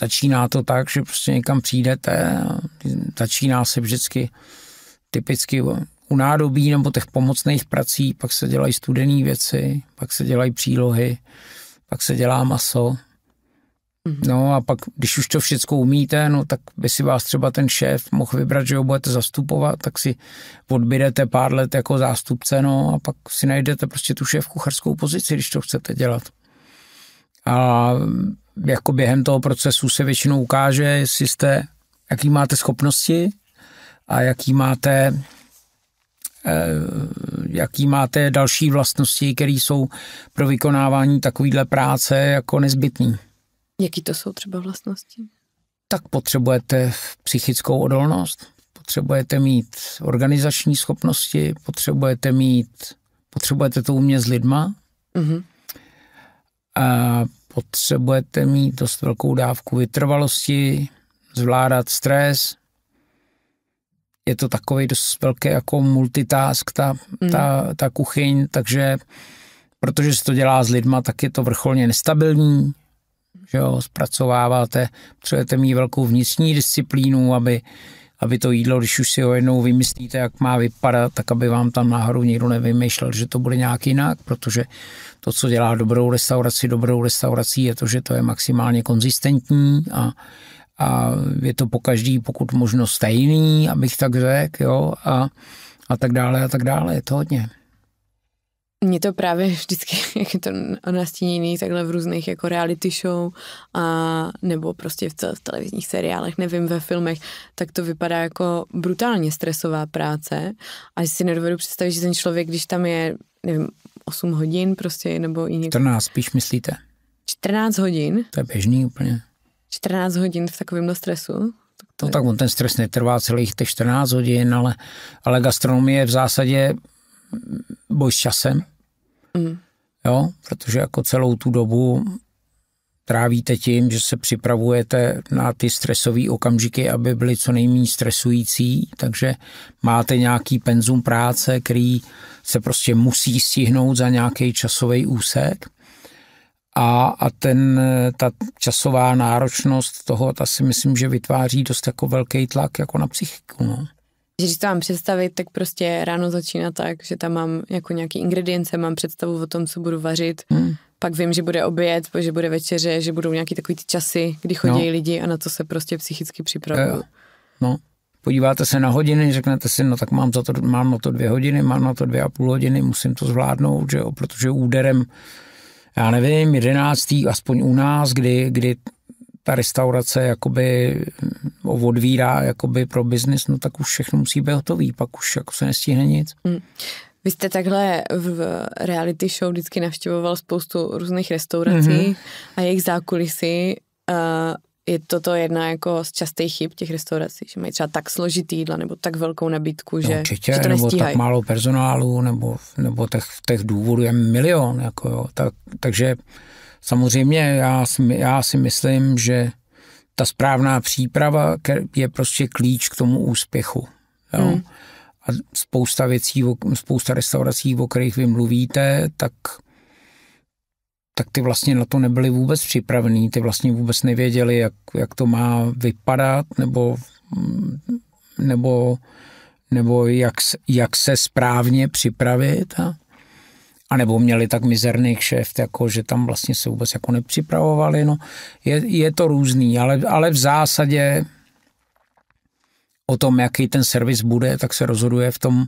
Začíná to tak, že prostě někam přijdete, začíná se vždycky typicky u nádobí nebo těch pomocných prací, pak se dělají studené věci, pak se dělají přílohy, pak se dělá maso, Mhm. No a pak, když už to všechno umíte, no tak by si vás třeba ten šéf mohl vybrat, že ho budete zastupovat, tak si odbydete pár let jako zástupce, no a pak si najdete prostě tu šéf kucharskou pozici, když to chcete dělat. A jako během toho procesu se většinou ukáže, jestli jste, jaký máte schopnosti a jaký máte eh, jaký máte další vlastnosti, které jsou pro vykonávání takovéhle práce jako nezbytný. Jaký to jsou třeba vlastnosti? Tak potřebujete psychickou odolnost, potřebujete mít organizační schopnosti, potřebujete mít, potřebujete to umět s lidma mm-hmm. a potřebujete mít dost velkou dávku vytrvalosti, zvládat stres. Je to takový dost velký jako multitask ta, mm. ta, ta kuchyň, takže protože se to dělá s lidma, tak je to vrcholně nestabilní, že jo, zpracováváte, potřebujete mít velkou vnitřní disciplínu, aby, aby to jídlo, když už si ho jednou vymyslíte, jak má vypadat, tak aby vám tam nahoru někdo nevymýšlel, že to bude nějak jinak, protože to, co dělá dobrou restauraci, dobrou restaurací, je to, že to je maximálně konzistentní a, a je to po každý pokud možno stejný, abych tak řekl, jo, a, a tak dále, a tak dále, je to hodně. Mě to právě vždycky, jak je to nastíněný takhle v různých jako reality show a nebo prostě v, cel, v televizních seriálech, nevím, ve filmech, tak to vypadá jako brutálně stresová práce a si nedovedu představit, že ten člověk, když tam je, nevím, 8 hodin prostě, nebo i někdo... 14 spíš myslíte? 14 hodin. To je běžný úplně. 14 hodin v takovémhle stresu. Tak to no je... tak on ten stres netrvá celých těch 14 hodin, ale, ale gastronomie v zásadě boj s časem, mm. jo, protože jako celou tu dobu trávíte tím, že se připravujete na ty stresové okamžiky, aby byly co nejméně stresující, takže máte nějaký penzum práce, který se prostě musí stihnout za nějaký časový úsek. A, a ten, ta časová náročnost toho, ta si myslím, že vytváří dost jako velký tlak jako na psychiku. No. Když to mám představit, tak prostě ráno začíná tak, že tam mám jako nějaký ingredience, mám představu o tom, co budu vařit, Hmm. pak vím, že bude oběd, že bude večeře, že budou nějaký takový ty časy, kdy chodí no. lidi a na to se prostě psychicky připravuju. No, podíváte se na hodiny, řeknete si, no tak mám, za to, mám na to dvě hodiny, mám na to dvě a půl hodiny, musím to zvládnout, že jo, protože úderem, já nevím, jedenáctý, aspoň u nás, kdy, kdy ta restaurace jakoby odvírá jakoby pro biznis, no tak už všechno musí být hotový, pak už jako se nestihne nic. Mm. Vy jste takhle v reality show vždycky navštěvoval spoustu různých restaurací mm-hmm. a jejich zákulisy. Je je toto jedna jako z častých chyb těch restaurací, že mají třeba tak složitý jídla nebo tak velkou nabídku, no že, určitě, že to nebo tak málo personálu, nebo, nebo těch, těch důvodů je milion. Jako jo. Tak, takže Samozřejmě já si, já si myslím, že ta správná příprava je prostě klíč k tomu úspěchu. Jo? Hmm. A spousta věcí, spousta restaurací, o kterých vy mluvíte, tak tak ty vlastně na to nebyli vůbec připravení, ty vlastně vůbec nevěděli, jak, jak to má vypadat, nebo, nebo, nebo jak, jak se správně připravit. A, a nebo měli tak mizerný kšeft, jako že tam vlastně se vůbec jako nepřipravovali. No, je, je to různý, ale, ale v zásadě o tom, jaký ten servis bude, tak se rozhoduje v tom,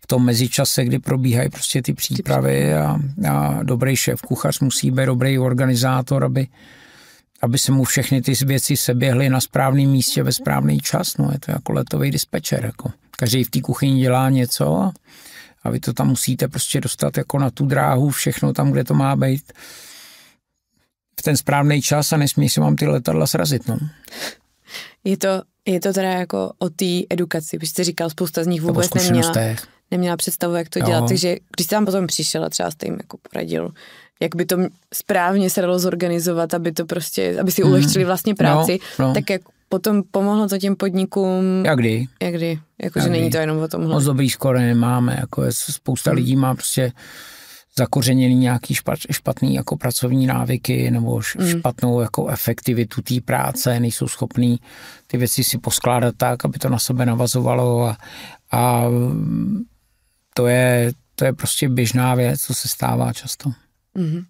v tom mezičase, kdy probíhají prostě ty přípravy a, a dobrý šéf kuchař musí být dobrý organizátor, aby, aby se mu všechny ty věci seběhly na správném místě ve správný čas. No, je to jako letový dispečer. Jako. Každý v té kuchyni dělá něco a, a vy to tam musíte prostě dostat jako na tu dráhu, všechno tam, kde to má být v ten správný čas a nesmí se vám ty letadla srazit. No. Je to, je to teda jako o té edukaci, protože jste říkal, spousta z nich vůbec neměla, neměla představu, jak to jo. dělat, takže když jste tam potom přišel a třeba jste jim jako poradil, jak by to správně se dalo zorganizovat, aby to prostě, aby si mhm. ulehčili vlastně no, práci, no, no. tak jak, Potom pomohlo to těm podnikům. Jak kdy? Jak kdy? Jakože není to jenom o tomhle. Moc dobrý skoro nemáme, jako je, spousta hmm. lidí má prostě zakořeněný nějaký špat, špatný jako pracovní návyky nebo hmm. špatnou hmm. jako efektivitu té práce, nejsou schopní ty věci si poskládat tak, aby to na sebe navazovalo a, a to, je, to je prostě běžná věc, co se stává často. Mm-hmm.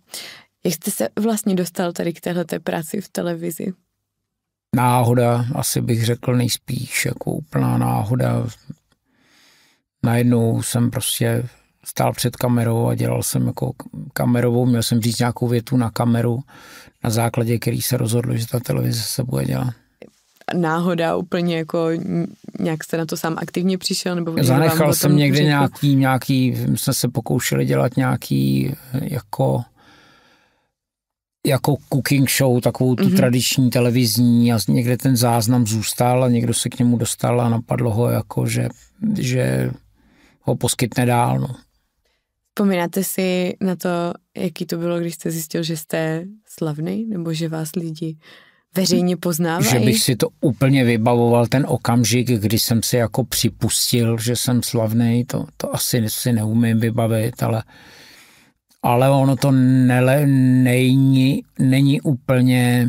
Jak jste se vlastně dostal tady k téhleté práci v televizi? náhoda, asi bych řekl nejspíš jako úplná náhoda. Najednou jsem prostě stál před kamerou a dělal jsem jako kamerovou, měl jsem říct nějakou větu na kameru, na základě který se rozhodl, že ta televize se bude dělat. Náhoda úplně jako nějak jste na to sám aktivně přišel? nebo Zanechal jsem někde řekl? nějaký, nějaký, my jsme se pokoušeli dělat nějaký jako jako cooking show, takovou tu mm-hmm. tradiční televizní a někde ten záznam zůstal a někdo se k němu dostal a napadlo ho jako, že, že ho poskytne dál. No. Vzpomínáte si na to, jaký to bylo, když jste zjistil, že jste slavný nebo že vás lidi veřejně poznávají? Že bych si to úplně vybavoval, ten okamžik, kdy jsem si jako připustil, že jsem slavný, to, to asi si neumím vybavit, ale uh, ale ono to nele, nejni, není úplně,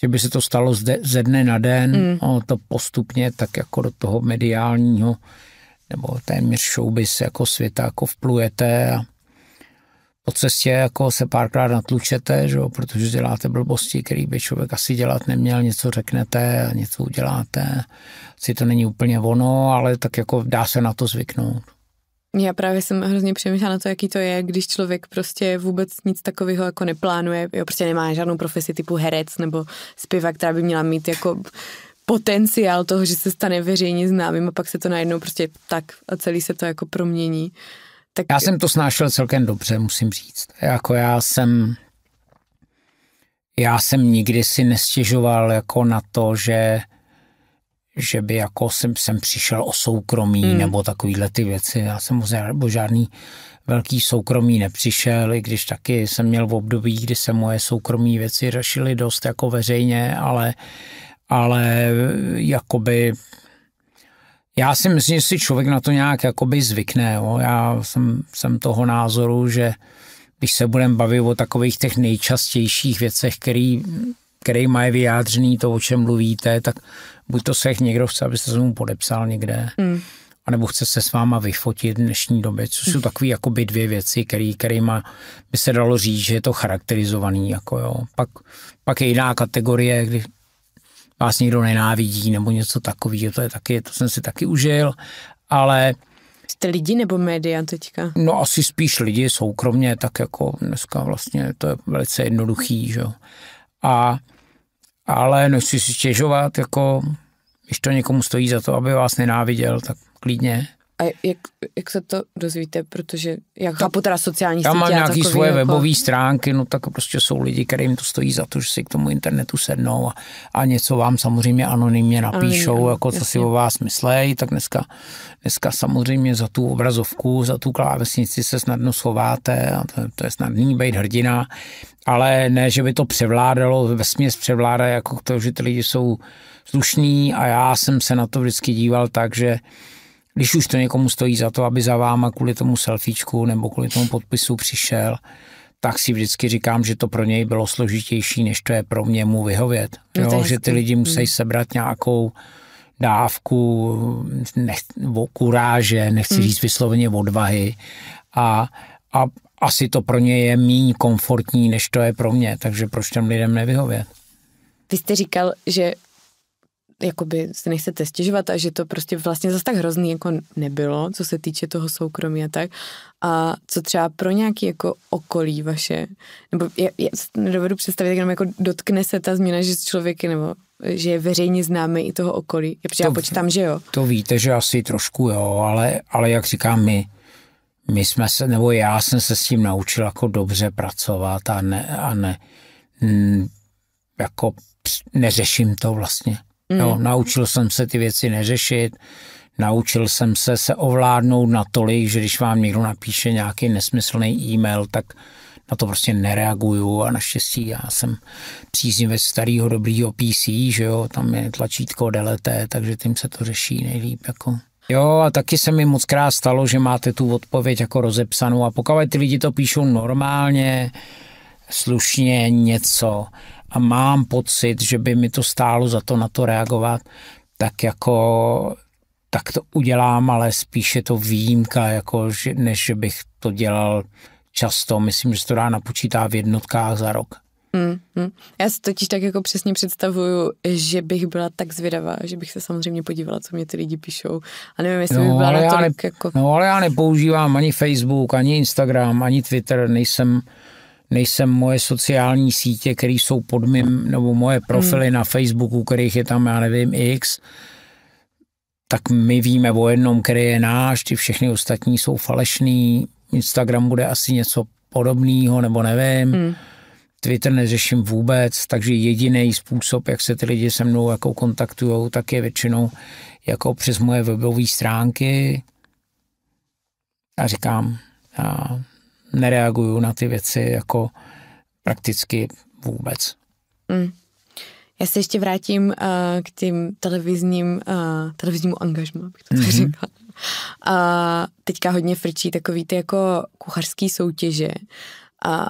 že by se to stalo zde, ze dne na den, mm. ono to postupně tak jako do toho mediálního nebo téměř showbiz jako světa jako vplujete a po cestě jako se párkrát natlučete, že jo, protože děláte blbosti, který by člověk asi dělat neměl, něco řeknete a něco uděláte. Si to není úplně ono, ale tak jako dá se na to zvyknout. Já právě jsem hrozně přemýšlela na to, jaký to je, když člověk prostě vůbec nic takového jako neplánuje, jo, prostě nemá žádnou profesi typu herec nebo zpěvák, která by měla mít jako potenciál toho, že se stane veřejně známým a pak se to najednou prostě tak a celý se to jako promění. Tak... Já jsem to snášel celkem dobře, musím říct. Jako já jsem já jsem nikdy si nestěžoval jako na to, že že by jako jsem, jsem přišel o soukromí mm. nebo takovýhle ty věci. Já jsem o žádný velký soukromí nepřišel, i když taky jsem měl v období, kdy se moje soukromí věci řešily dost jako veřejně, ale, ale jakoby já si myslím, že si člověk na to nějak jakoby zvykne. Jo. Já jsem, jsem toho názoru, že když se budeme bavit o takových těch nejčastějších věcech, který, který mají vyjádřený to, o čem mluvíte, tak buď to se někdo chce, abyste se mu podepsal někde, mm. anebo chce se s váma vyfotit v dnešní době, což jsou hmm. takové jakoby dvě věci, který, kterýma by se dalo říct, že je to charakterizovaný. Jako jo. Pak, pak je jiná kategorie, kdy vás někdo nenávidí nebo něco takového, to, je taky, to jsem si taky užil, ale... Jste lidi nebo média teďka? No asi spíš lidi soukromně, tak jako dneska vlastně to je velice jednoduchý, že jo. A ale nechci si stěžovat, jako když to někomu stojí za to, aby vás nenáviděl, tak klidně jak, jak se to dozvíte? Protože já chápu teda sociální sítě. Já mám nějaké svoje jako... webové stránky, no tak prostě jsou lidi, kterým to stojí za to, že si k tomu internetu sednou a, a něco vám samozřejmě anonymně napíšou, ano, jako jasně. co si o vás myslejí, tak dneska, dneska samozřejmě za tu obrazovku, za tu klávesnici se snadno schováte a to, to je snadný být hrdina, ale ne, že by to převládalo, ve převládá jako to, že ty lidi jsou slušní a já jsem se na to vždycky díval tak, že když už to někomu stojí za to, aby za váma kvůli tomu selfiečku nebo kvůli tomu podpisu přišel, tak si vždycky říkám, že to pro něj bylo složitější, než to je pro mě mu vyhovět. No že ty lidi musí mm. sebrat nějakou dávku nech, kuráže, nechci mm. říct vysloveně odvahy a, a asi to pro ně je méně komfortní, než to je pro mě, takže proč těm lidem nevyhovět? Vy jste říkal, že jakoby se nechcete stěžovat a že to prostě vlastně zase tak hrozný jako nebylo, co se týče toho soukromí a tak. A co třeba pro nějaký jako okolí vaše, nebo já, já nedovedu představit, jak nám jako dotkne se ta změna, že člověk nebo že je veřejně známý i toho okolí. Já, to, já počítám, že jo. To víte, že asi trošku jo, ale, ale jak říkám my, my jsme se, nebo já jsem se s tím naučil jako dobře pracovat a ne, a ne, m, jako neřeším to vlastně. Mm. Jo, naučil jsem se ty věci neřešit, naučil jsem se se ovládnout natolik, že když vám někdo napíše nějaký nesmyslný e-mail, tak na to prostě nereaguju a naštěstí já jsem příznivec starého dobrýho PC, že jo, tam je tlačítko delete, takže tím se to řeší nejlíp jako. Jo, a taky se mi moc krát stalo, že máte tu odpověď jako rozepsanou a pokud ty lidi to píšou normálně, slušně něco a mám pocit, že by mi to stálo za to na to reagovat, tak jako tak to udělám, ale spíše to výjimka, jako, že, než že bych to dělal často. Myslím, že se to dá napočítá v jednotkách za rok. Mm, hmm Já si totiž tak jako přesně představuju, že bych byla tak zvědavá, že bych se samozřejmě podívala, co mě ty lidi píšou. A nevím, jestli no, by byla natolik ne, jako... No ale já nepoužívám ani Facebook, ani Instagram, ani Twitter, nejsem nejsem moje sociální sítě, které jsou pod mým, nebo moje profily hmm. na Facebooku, kterých je tam, já nevím, x, tak my víme o jednom, který je náš, ty všechny ostatní jsou falešný, Instagram bude asi něco podobného, nebo nevím. Hmm. Twitter neřeším vůbec, takže jediný způsob, jak se ty lidi se mnou jako kontaktují, tak je většinou jako přes moje webové stránky. A říkám, nereaguju na ty věci jako prakticky vůbec. Mm. Já se ještě vrátím uh, k tím televizním, uh, televiznímu angažmu, bych to mm-hmm. říkala. Uh, eh, teďka hodně frčí takový ty jako kuchařský soutěže. Uh,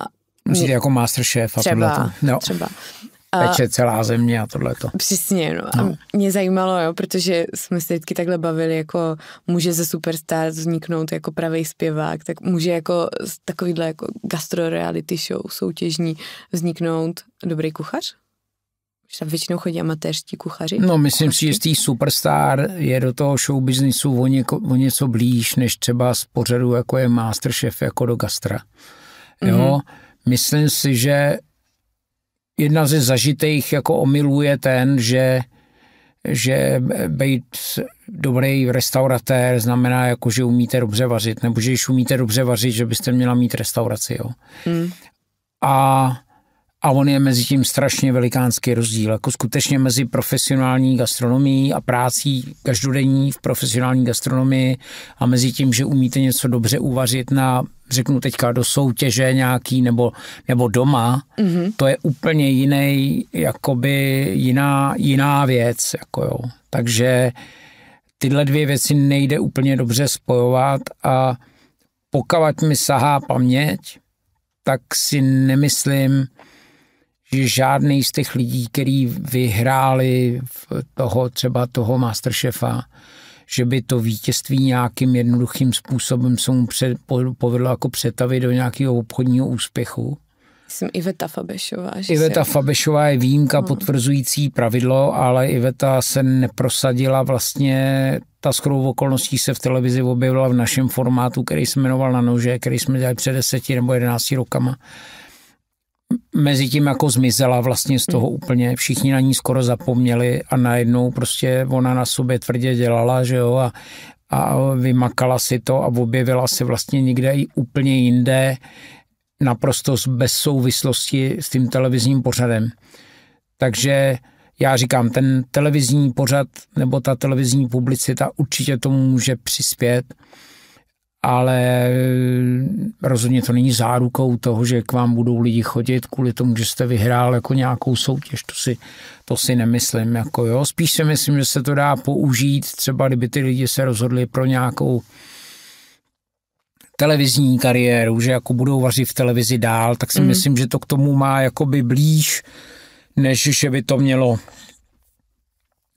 Myslíte jako Masterchef a třeba, No. třeba. Peče celá země a to. Přesně, no. no. mě zajímalo, jo, protože jsme se vždycky takhle bavili, jako může ze Superstar vzniknout jako pravý zpěvák, tak může jako z takovýhle jako gastro reality show soutěžní vzniknout dobrý kuchař? Že tam většinou chodí amatéřští kuchaři? No, myslím kuchařky. si, že z superstar je do toho show businessu o, něko, o něco blíž, než třeba z pořadu, jako je Masterchef, jako do gastra. Jo, mm-hmm. myslím si, že Jedna ze zažitých jako omiluje je ten, že že být dobrý restauratér znamená, jako, že umíte dobře vařit, nebo že když umíte dobře vařit, že byste měla mít restauraci. Jo. Hmm. A, a on je mezi tím strašně velikánský rozdíl. Jako skutečně mezi profesionální gastronomií a prácí každodenní v profesionální gastronomii a mezi tím, že umíte něco dobře uvařit na řeknu teďka, do soutěže nějaký nebo, nebo doma, mm-hmm. to je úplně jiný, jakoby jiná, jiná věc. Jako jo. Takže tyhle dvě věci nejde úplně dobře spojovat a pokud mi sahá paměť, tak si nemyslím, že žádný z těch lidí, který vyhráli toho třeba toho Masterchefa, že by to vítězství nějakým jednoduchým způsobem se mu před, povedlo jako přetavit do nějakého obchodního úspěchu. Jsem Iveta Fabešová. Že Iveta jsem... Fabešová je výjimka hmm. potvrzující pravidlo, ale Iveta se neprosadila vlastně ta shodou okolností se v televizi objevila v našem formátu, který se jmenoval Na nože, který jsme dělali před deseti nebo jedenácti rokama mezi tím jako zmizela vlastně z toho mm. úplně. Všichni na ní skoro zapomněli a najednou prostě ona na sobě tvrdě dělala, že jo, a, a vymakala si to a objevila se vlastně někde i úplně jinde, naprosto bez souvislosti s tím televizním pořadem. Takže já říkám, ten televizní pořad nebo ta televizní publicita určitě tomu může přispět, ale rozhodně to není zárukou toho, že k vám budou lidi chodit kvůli tomu, že jste vyhrál jako nějakou soutěž. To si, to si nemyslím. Jako jo. Spíš si myslím, že se to dá použít, třeba kdyby ty lidi se rozhodli pro nějakou televizní kariéru, že jako budou vařit v televizi dál, tak si mm. myslím, že to k tomu má jakoby blíž, než že by to mělo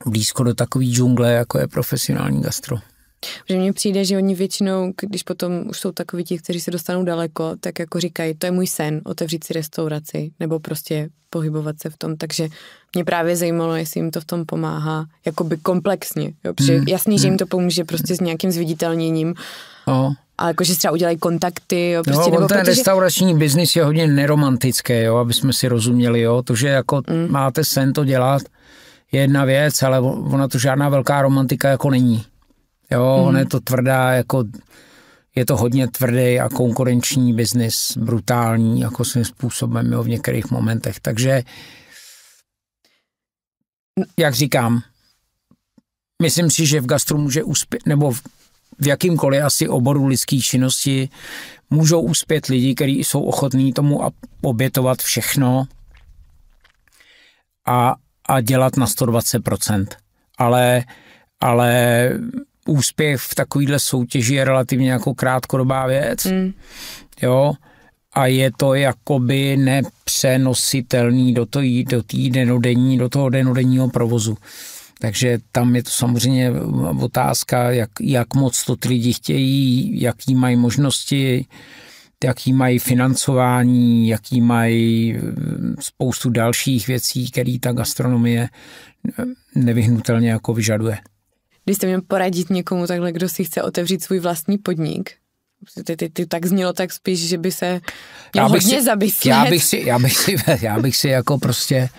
blízko do takové džungle, jako je profesionální gastro. Že mně přijde, že oni většinou, když potom už jsou takoví ti, kteří se dostanou daleko, tak jako říkají, to je můj sen, otevřít si restauraci nebo prostě pohybovat se v tom. Takže mě právě zajímalo, jestli jim to v tom pomáhá jakoby komplexně. Jo? Protože hmm. jasný, že jim hmm. to pomůže prostě s nějakým zviditelněním. Oh. A jakože třeba udělají kontakty, jo, prostě, no, nebo ten protože... restaurační biznis je hodně neromantický, jo, aby jsme si rozuměli, jo, to, že jako mm. máte sen to dělat, je jedna věc, ale ona to žádná velká romantika jako není. Jo, mm. ona je to tvrdá, jako je to hodně tvrdý a konkurenční biznis, brutální, jako svým způsobem jo, v některých momentech. Takže, jak říkám, myslím si, že v gastru může uspět, nebo v, v jakýmkoliv asi oboru lidské činnosti můžou uspět lidi, kteří jsou ochotní tomu a obětovat všechno a, a dělat na 120%. Ale, ale úspěch v takovéhle soutěži je relativně jako krátkodobá věc. Mm. Jo, a je to jakoby nepřenositelný do té do denodenní, do toho denodenního provozu. Takže tam je to samozřejmě otázka, jak, jak moc to ty lidi chtějí, jaký mají možnosti, jaký mají financování, jaký mají eh, spoustu dalších věcí, které ta gastronomie eh, nevyhnutelně jako vyžaduje. Když jste měl poradit někomu takhle, kdo si chce otevřít svůj vlastní podnik, ty, ty, ty tak znělo tak spíš, že by se měl já bych hodně si, Já bych, si, já, bych si, já bych si jako prostě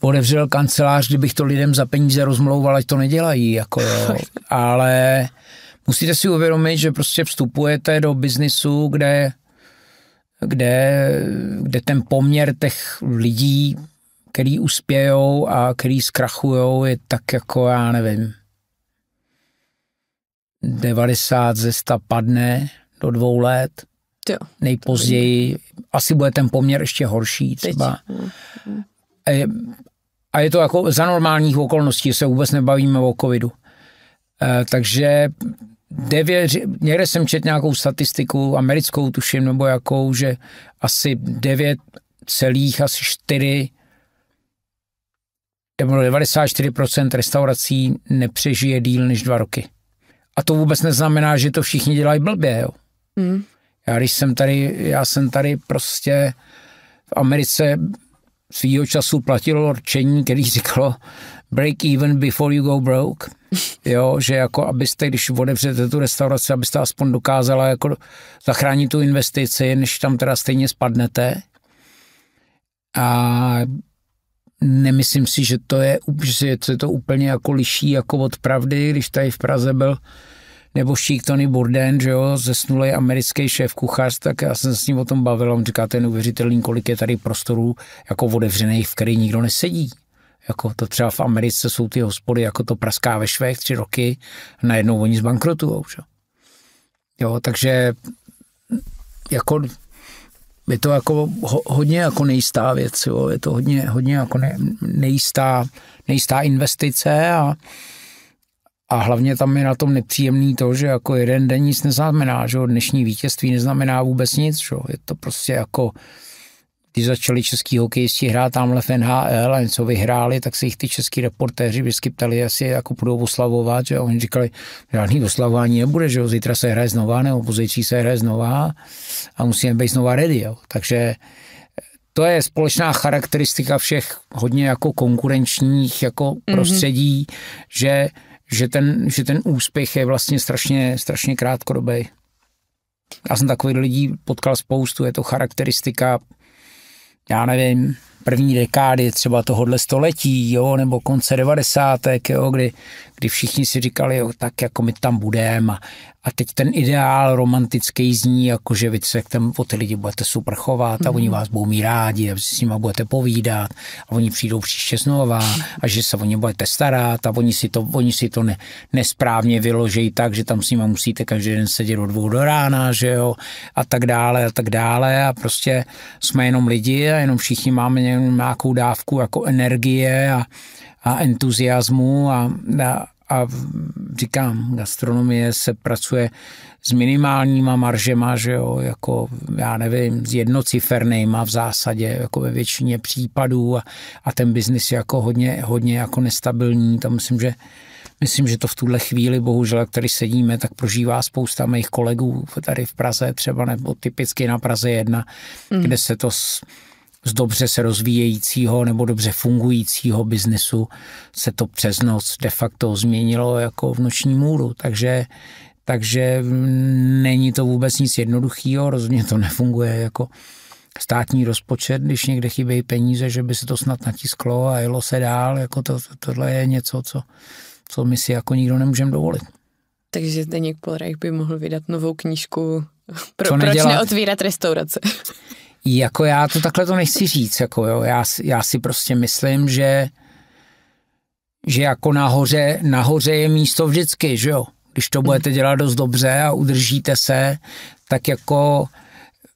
odevřel kancelář, kdybych to lidem za peníze rozmlouval, ať to nedělají. Jako jo. Ale musíte si uvědomit, že prostě vstupujete do biznisu, kde, kde, kde ten poměr těch lidí, který uspějou a který zkrachujou, je tak jako, já nevím, 90 ze 100 padne do dvou let. Jo, Nejpozději, asi bude ten poměr ještě horší třeba. Mm. A je, a je to jako za normálních okolností, se vůbec nebavíme o covidu. E, takže devět, někde jsem četl nějakou statistiku, americkou tuším, nebo jakou, že asi 9 celých asi 4 nebo 94% restaurací nepřežije díl než dva roky. A to vůbec neznamená, že to všichni dělají blbě, jo. Mm. Já když jsem tady, já jsem tady prostě v Americe svýho času platilo rčení, který říkalo break even before you go broke. Jo, že jako abyste, když odevřete tu restauraci, abyste aspoň dokázala jako zachránit tu investici, než tam teda stejně spadnete. A Nemyslím si, že to je, že se to úplně jako liší jako od pravdy, když tady v Praze byl nebo šík Tony Burden, že jo, zesnulý americký šéf kuchař, tak já jsem s ním o tom bavil, on říká, to je neuvěřitelný, kolik je tady prostorů jako otevřených, v který nikdo nesedí. Jako to třeba v Americe jsou ty hospody, jako to praská ve švech tři roky, a najednou oni zbankrotujou, že? Jo, takže jako je to jako ho, hodně jako nejistá věc, jo. je to hodně, hodně jako ne, nejistá, nejistá investice a, a hlavně tam je na tom nepříjemný to, že jako jeden den nic neznamená, že jo. dnešní vítězství neznamená vůbec nic, že jo. je to prostě jako když začali český hokejisti hrát tamhle v NHL a něco vyhráli, tak se jich ty český reportéři vždycky ptali, jestli jako budou oslavovat, že oni říkali, žádný oslavování nebude, že jo, zítra se hraje znova, nebo pozítří se hraje znova a musíme být znova ready, jo. Takže eh, to je společná charakteristika všech hodně jako konkurenčních jako mm-hmm. prostředí, že, že, ten, že ten úspěch je vlastně strašně, strašně krátkodobý. Já jsem takových lidí potkal spoustu, je to charakteristika Ja, nei, vi první dekády třeba tohohle století, jo, nebo konce 90. Jo, kdy, kdy všichni si říkali, jo, tak jako my tam budeme a, a teď ten ideál romantický zní, jako že vy se tam o ty lidi budete super chovat a mm. oni mhm. vás budou mít rádi a vy s nimi budete povídat a oni přijdou příště znova a že se o ně budete starat a oni si to, oni si to ne, nesprávně vyložejí tak, že tam s nimi musíte každý den sedět od dvou do rána, že jo, a tak dále a tak dále a prostě jsme jenom lidi a jenom všichni máme nějak nějakou dávku jako energie a, a entuziasmu a, a, a říkám, gastronomie se pracuje s minimálníma maržema, že jo, jako já nevím, s jednocifernýma v zásadě, jako ve většině případů a, a ten biznis je jako hodně, hodně jako nestabilní, tam myslím, že Myslím, že to v tuhle chvíli, bohužel, jak tady sedíme, tak prožívá spousta mých kolegů tady v Praze, třeba nebo typicky na Praze jedna mm. kde se to z dobře se rozvíjejícího nebo dobře fungujícího biznesu se to přes noc de facto změnilo jako v noční můru. Takže, takže není to vůbec nic jednoduchého, rozhodně to nefunguje jako státní rozpočet, když někde chybějí peníze, že by se to snad natisklo a jelo se dál, jako to, tohle je něco, co, co my si jako nikdo nemůžeme dovolit. Takže Zdeněk Polreich by mohl vydat novou knížku pro, proč neotvírat restaurace. Jako já to takhle to nechci říct, jako jo, já, já si prostě myslím, že že jako nahoře, nahoře je místo vždycky, že jo. Když to budete mhm. dělat dost dobře a udržíte se, tak jako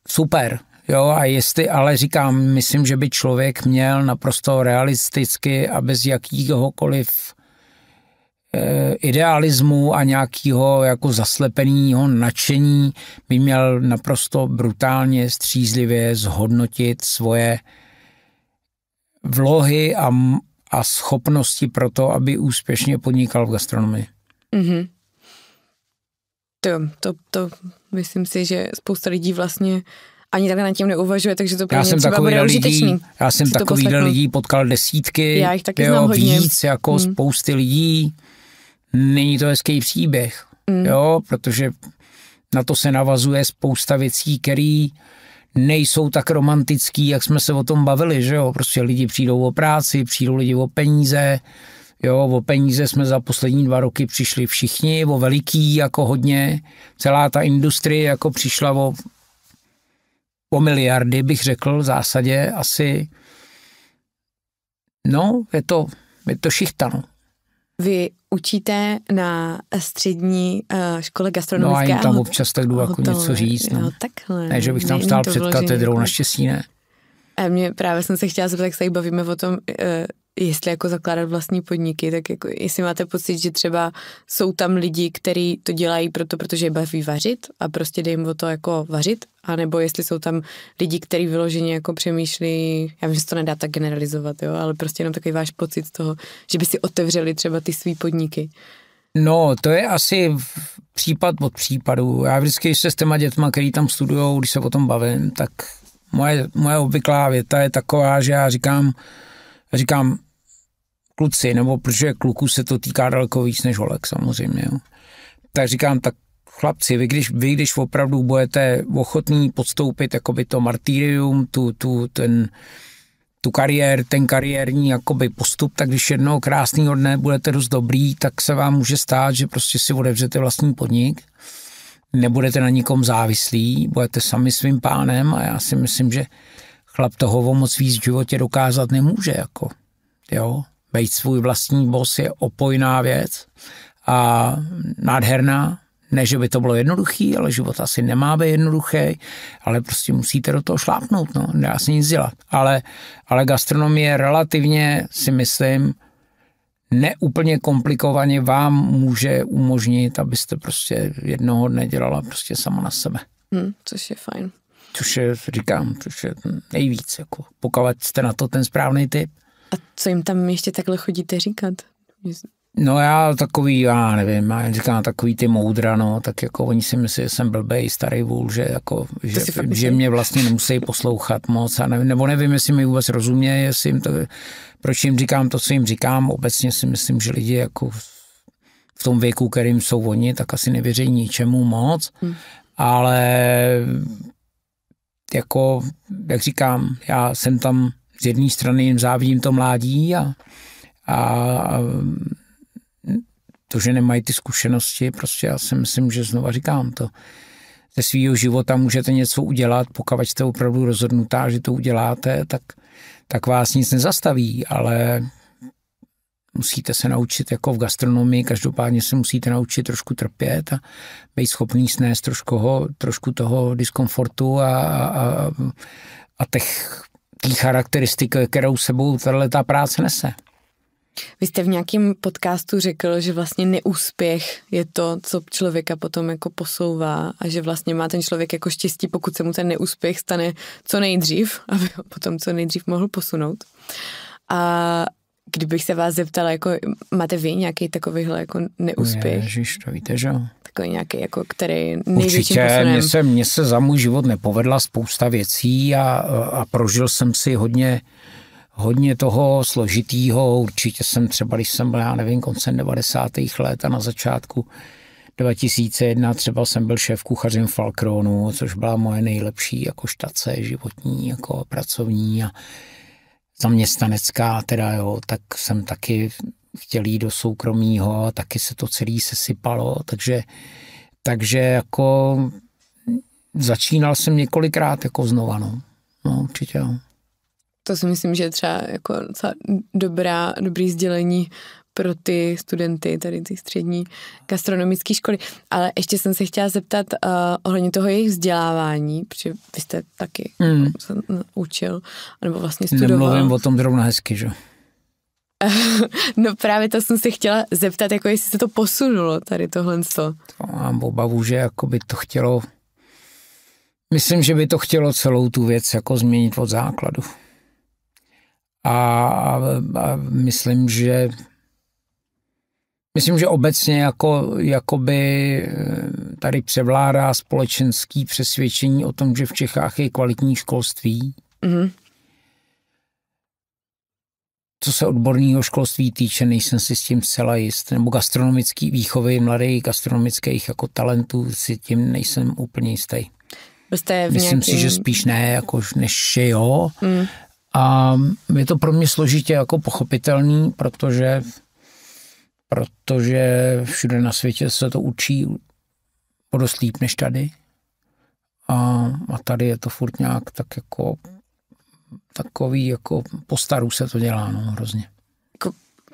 super, jo. A jestli, ale říkám, myslím, že by člověk měl naprosto realisticky a bez jakýhokoliv Eh, idealismu a nějakého jako zaslepeného nadšení by měl naprosto brutálně, střízlivě zhodnotit svoje vlohy a, a schopnosti pro to, aby úspěšně podnikal v gastronomii. Mm-hmm. To, to, to myslím si, že spousta lidí vlastně ani takhle nad tím neuvažuje, takže to pro já jsem třeba bude lidí, Já jsem takový lidí potkal desítky, já jich taky jo, znám hodně. víc jako hmm. spousty lidí není to hezký příběh, mm. jo, protože na to se navazuje spousta věcí, které nejsou tak romantický, jak jsme se o tom bavili, že jo, prostě lidi přijdou o práci, přijdou lidi o peníze, jo, o peníze jsme za poslední dva roky přišli všichni, o veliký jako hodně, celá ta industrie jako přišla o, o miliardy, bych řekl, v zásadě asi, no, je to, je to šichtano. Vy učíte na střední eh, škole gastronomické. No a jim tam občas tak jdu jako něco říct. No. Jo, takhle. Ne, že bych tam stál před katedrou, jako- naštěstí ne. A mě právě jsem se chtěla zeptat, jak se bavíme o tom, eh, jestli jako zakládat vlastní podniky, tak jako jestli máte pocit, že třeba jsou tam lidi, kteří to dělají proto, protože je baví vařit a prostě dej jim o to jako vařit, anebo jestli jsou tam lidi, kteří vyloženě jako přemýšlí, já vím, že to nedá tak generalizovat, jo, ale prostě jenom takový váš pocit z toho, že by si otevřeli třeba ty svý podniky. No, to je asi případ od případu. Já vždycky, když se s těma dětma, který tam studují, když se o tom bavím, tak moje, moje obvyklá věta je taková, že já říkám, říkám, kluci, nebo protože kluků se to týká daleko víc než holek samozřejmě. Jo. Tak říkám, tak chlapci, vy když, vy když opravdu budete ochotní podstoupit jakoby to martýrium, tu, tu, ten, tu kariér, ten kariérní jakoby postup, tak když jednoho krásného dne budete dost dobrý, tak se vám může stát, že prostě si odevřete vlastní podnik, nebudete na nikom závislí, budete sami svým pánem a já si myslím, že chlap toho moc víc v životě dokázat nemůže. Jako. Jo? bejt svůj vlastní bos je opojná věc a nádherná. Ne, že by to bylo jednoduchý, ale život asi nemá být jednoduchý, ale prostě musíte do toho šlápnout, no, nedá se nic dělat. Ale, ale gastronomie relativně, si myslím, neúplně komplikovaně vám může umožnit, abyste prostě jednoho dne dělala prostě sama na sebe. Hmm, což je fajn. Což je, říkám, což je nejvíc, jako pokud jste na to ten správný typ. A co jim tam ještě takhle chodíte říkat? No já takový, já nevím, já říkám takový ty moudra, no, tak jako oni si myslí, že jsem blbej, starý vůl, že jako, že, že mě vlastně nemusí poslouchat moc, a nevím, nebo nevím, jestli mi vůbec rozumějí, jestli jim to, proč jim říkám to, co jim říkám, obecně si myslím, že lidi jako v tom věku, kterým jsou oni, tak asi nevěří ničemu moc, hmm. ale jako, jak říkám, já jsem tam z jedné strany jim závidím to mládí a, a to, že nemají ty zkušenosti, prostě já si myslím, že znova říkám to, ze svého života můžete něco udělat, pokud jste opravdu rozhodnutá, že to uděláte, tak, tak vás nic nezastaví, ale musíte se naučit jako v gastronomii, každopádně se musíte naučit trošku trpět a být schopný snést trošku, ho, trošku toho diskomfortu a, a, a těch té charakteristiky, kterou sebou tahle ta práce nese. Vy jste v nějakém podcastu řekl, že vlastně neúspěch je to, co člověka potom jako posouvá a že vlastně má ten člověk jako štěstí, pokud se mu ten neúspěch stane co nejdřív, aby ho potom co nejdřív mohl posunout. A kdybych se vás zeptala, jako máte vy nějaký takovýhle jako neúspěch? Ježiš, to víte, že jo takový nějaký, jako, který Určitě, mně se, mně se za můj život nepovedla spousta věcí a, a prožil jsem si hodně, hodně toho složitýho. Určitě jsem třeba, když jsem byl, já nevím, koncem 90. let a na začátku 2001 třeba jsem byl šéf kuchařem Falkronu, což byla moje nejlepší jako štace životní, jako pracovní a zaměstnanecká, teda jo, tak jsem taky chtěl jít do soukromího, taky se to celý sesypalo, takže, takže jako začínal jsem několikrát jako znova, no. no určitě, no. To si myslím, že je třeba jako dobrá, dobrý sdělení pro ty studenty tady ty střední gastronomické školy. Ale ještě jsem se chtěla zeptat uh, ohledně toho jejich vzdělávání, protože vy jste taky mm. učil, nebo vlastně studoval. Nemluvím o tom zrovna hezky, že? no právě to jsem se chtěla zeptat, jako jestli se to posunulo tady tohle. To mám obavu, že jako by to chtělo, myslím, že by to chtělo celou tu věc jako změnit od základu. A, a myslím, že Myslím, že obecně jako, jakoby eh, tady převládá společenský přesvědčení o tom, že v Čechách je kvalitní školství. Mm-hmm co se odborného školství týče, nejsem si s tím zcela jist, nebo gastronomický výchovy mladých gastronomických jako talentů si tím nejsem úplně jistý. Jste v Myslím nějakým... si, že spíš ne, jako, než že jo. Mm. A je to pro mě složitě jako pochopitelný, protože, protože všude na světě se to učí o dost líp než tady. A, a tady je to furt nějak tak jako takový jako po starou se to dělá, no hrozně.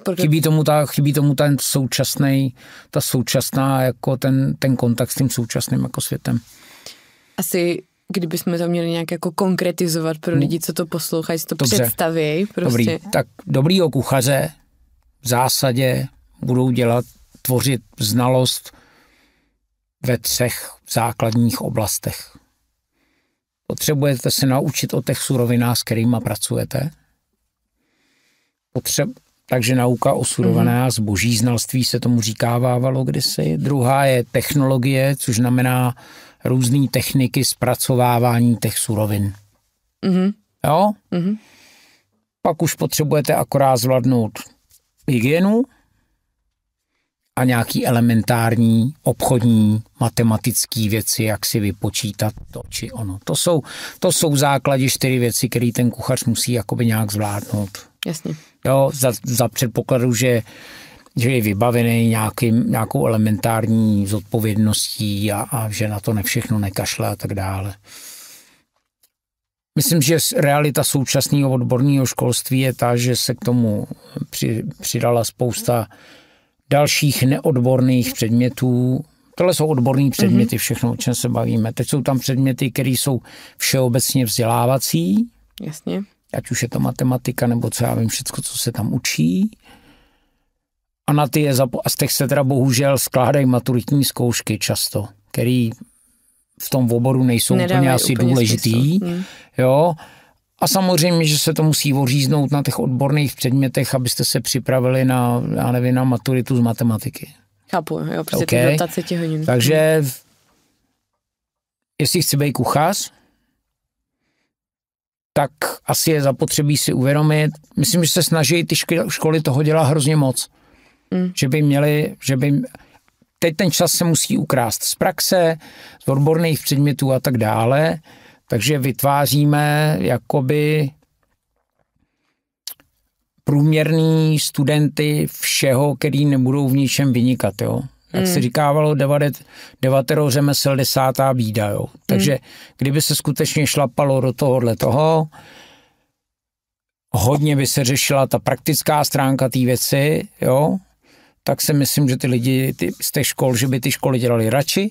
Proto... Chybí tomu, ta, chybí tomu ten současný, ta současná, jako ten, ten kontakt s tím současným jako světem. Asi kdybychom to měli nějak jako konkretizovat pro hmm. lidi, co to poslouchají, co to Dobře. představí. Prostě. Dobrý, tak dobrýho kuchaře v zásadě budou dělat, tvořit znalost ve třech základních oblastech. Potřebujete se naučit o těch surovinách, s kterými pracujete. Potřeb... Takže nauka o surovinách, mm-hmm. zboží znalství se tomu říkávávalo kdysi. Druhá je technologie, což znamená různé techniky zpracovávání těch surovin. Mm-hmm. Jo? Mm-hmm. Pak už potřebujete akorát zvládnout hygienu, a nějaký elementární obchodní matematické věci, jak si vypočítat to či ono. To jsou, to jsou v základě čtyři věci, které ten kuchař musí jakoby nějak zvládnout. Jasně. Jo, za, za předpokladu, že že je vybavený nějaký nějakou elementární zodpovědností a, a že na to ne všechno nekašle a tak dále. Myslím, že realita současného odborného školství je ta, že se k tomu při, přidala spousta dalších neodborných předmětů. Tohle jsou odborné předměty, všechno, o čem se bavíme. Teď jsou tam předměty, které jsou všeobecně vzdělávací. Jasně. Ať už je to matematika, nebo co já vím, všechno, co se tam učí. A na ty je zapo- a z těch se teda bohužel skládají maturitní zkoušky často, které v tom oboru nejsou Nedávají úplně asi úplně důležitý. Hmm. Jo, a samozřejmě, že se to musí oříznout na těch odborných předmětech, abyste se připravili na, já nevím, na maturitu z matematiky. Chápu, jo, prostě okay. 20 hodin. Takže jestli chci být kuchař, tak asi je zapotřebí si uvědomit. Myslím, že se snaží ty školy toho dělá hrozně moc. Mm. Že by měli, že by... Teď ten čas se musí ukrást z praxe, z odborných předmětů a tak dále. Takže vytváříme jakoby průměrný studenty všeho, který nebudou v ničem vynikat, jo. Jak hmm. se říkávalo, devadet, devatero řemesel desátá bída, jo. Takže hmm. kdyby se skutečně šlapalo do tohohle toho, hodně by se řešila ta praktická stránka té věci, jo, tak si myslím, že ty lidi ty, z těch škol, že by ty školy dělali radši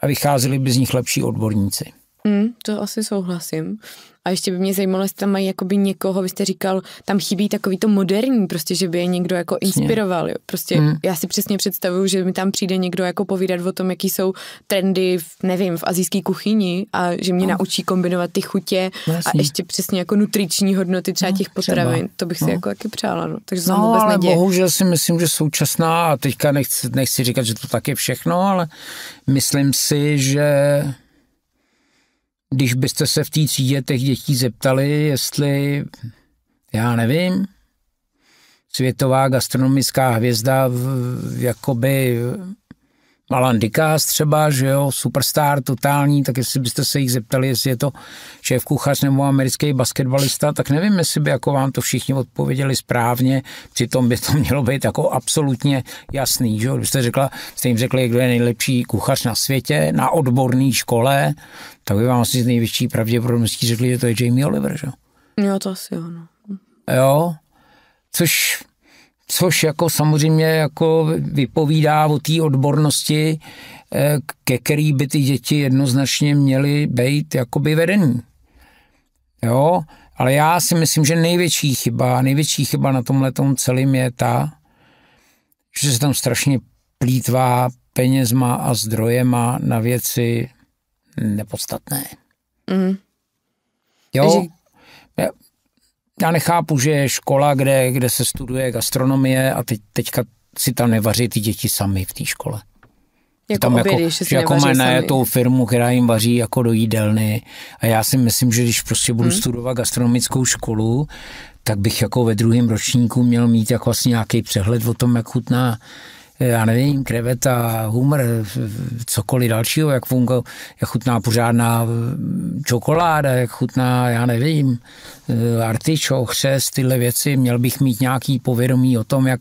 a vycházeli by z nich lepší odborníci. Mm, to asi souhlasím. A ještě by mě zajímalo, jestli tam mají jakoby někoho, vy jste říkal, tam chybí takový to moderní, prostě, že by je někdo jako inspiroval. Jo. Prostě mm. já si přesně představuju, že mi tam přijde někdo jako povídat o tom, jaký jsou trendy, v, nevím, v azijské kuchyni a že mě no. naučí kombinovat ty chutě no Jasně. a ještě přesně jako nutriční hodnoty třeba no, těch potravin. Třeba. To bych si no. jako taky přála. No. Takže no, vůbec ale neděje. bohužel si myslím, že současná, a teďka nechci, nechci říkat, že to tak je všechno, ale myslím si, že když byste se v té třídě těch dětí zeptali, jestli, já nevím, světová gastronomická hvězda v, jakoby Alan Dickas třeba, že jo, superstar totální, tak jestli byste se jich zeptali, jestli je to šéf kuchař nebo americký basketbalista, tak nevím, jestli by jako vám to všichni odpověděli správně, přitom by to mělo být jako absolutně jasný, že jo, kdybyste řekla, jste jim řekli, kdo je nejlepší kuchař na světě, na odborné škole, tak by vám asi z největší pravděpodobností řekli, že to je Jamie Oliver, že jo. Jo, to asi jo, no. Jo, což což jako samozřejmě jako vypovídá o té odbornosti, eh, ke který by ty děti jednoznačně měly být jakoby vedený. Jo, ale já si myslím, že největší chyba, největší chyba na tomhle tom celém je ta, že se tam strašně plítvá penězma a zdrojema na věci nepodstatné. Mm. Jo? Že já nechápu, že je škola, kde, kde se studuje gastronomie a teď, teďka si tam nevaří ty děti sami v té škole. Jako tam jako- obědy, jako, že, jako mají najetou firmu, která jim vaří jako do jídelny. A já si myslím, že když prostě budu hmm. studovat gastronomickou školu, tak bych jako ve druhém ročníku měl mít jako vlastně nějaký přehled o tom, jak chutná já nevím, krevet a humor, cokoliv dalšího, jak fungo, jak chutná pořádná mm, čokoláda, jak chutná, já nevím, eh, artičo, chřes, tyhle věci, měl bych mít nějaký povědomí o tom, jak,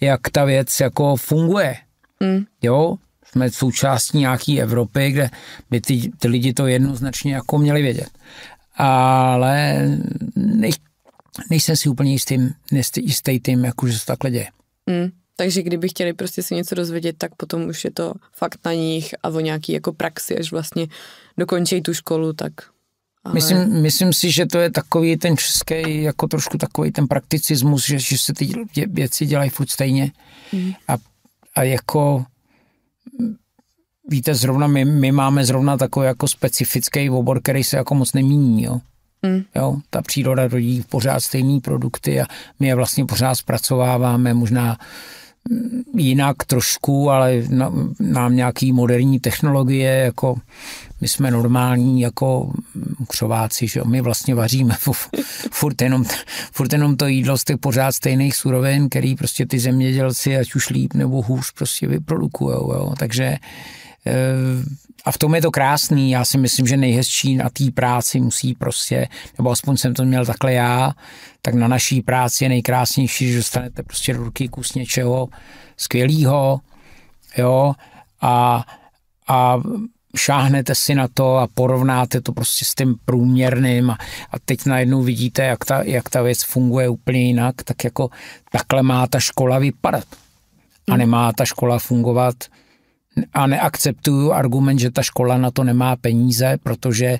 jak ta věc jako funguje. Mm. Jo, jsme součástí nějaký Evropy, kde by ty, ty lidi to jednoznačně jako měli vědět. Ale nej, nejsem si úplně jistý, jistý, jistý tím, jako, že se takhle děje. Mm. Takže kdyby chtěli prostě se něco dozvědět, tak potom už je to fakt na nich a o nějaký jako praxi, až vlastně dokončí tu školu, tak ale... Myslím, myslím si, že to je takový ten český, jako trošku takový ten prakticismus, že, že se ty dě, věci dělají furt stejně. Mm. A, a jako, mm, víte, zrovna my, my máme zrovna takový jako specifický obor, který se jako moc nemíní, jo. Mm. Jo, ta příroda rodí pořád stejné produkty a my je vlastně pořád zpracováváme, možná jinak trošku, ale nám nějaký moderní technologie, jako my jsme normální jako křováci, že my vlastně vaříme furt jenom, furt jenom to jídlo z těch pořád stejných surovin, který prostě ty zemědělci, ať už líp nebo hůř, prostě vyprodukujou, jo? takže Eh, a v tom je to krásný. Já si myslím, že nejhezčí na té práci musí prostě, nebo aspoň jsem to měl takhle já, tak na naší práci je nejkrásnější, že dostanete prostě do ruky kus něčeho skvělého, jo, a, a šáhnete si na to a porovnáte to prostě s tím průměrným a, a teď najednou vidíte, jak ta, jak ta věc funguje úplně jinak, tak jako takhle má ta škola vypadat. A mhm. nemá ta škola fungovat a neakceptuju argument, že ta škola na to nemá peníze, protože